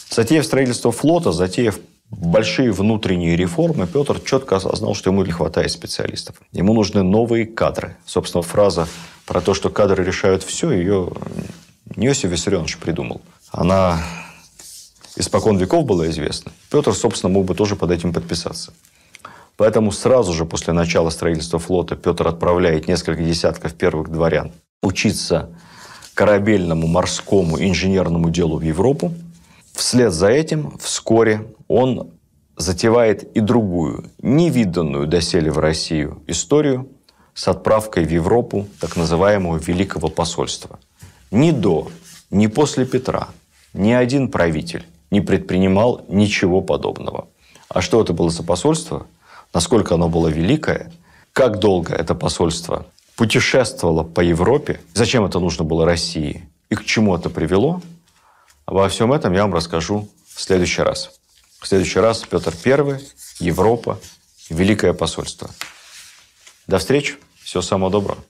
Затея строительства флота, затея большие внутренние реформы, Петр четко осознал, что ему не хватает специалистов. Ему нужны новые кадры. Собственно, фраза про то, что кадры решают все, ее не Иосиф Виссарионович придумал. Она испокон веков была известна. Петр, собственно, мог бы тоже под этим подписаться. Поэтому сразу же после начала строительства флота Петр отправляет несколько десятков первых дворян учиться корабельному, морскому, инженерному делу в Европу. Вслед за этим вскоре он затевает и другую, невиданную доселе в Россию историю с отправкой в Европу так называемого Великого посольства – ни до, ни после Петра ни один правитель не предпринимал ничего подобного. А что это было за посольство? Насколько оно было великое? Как долго это посольство путешествовало по Европе? Зачем это нужно было России? И к чему это привело? Обо всем этом я вам расскажу в следующий раз. В следующий раз Петр I, Европа, Великое посольство. До встречи. Всего самого доброго.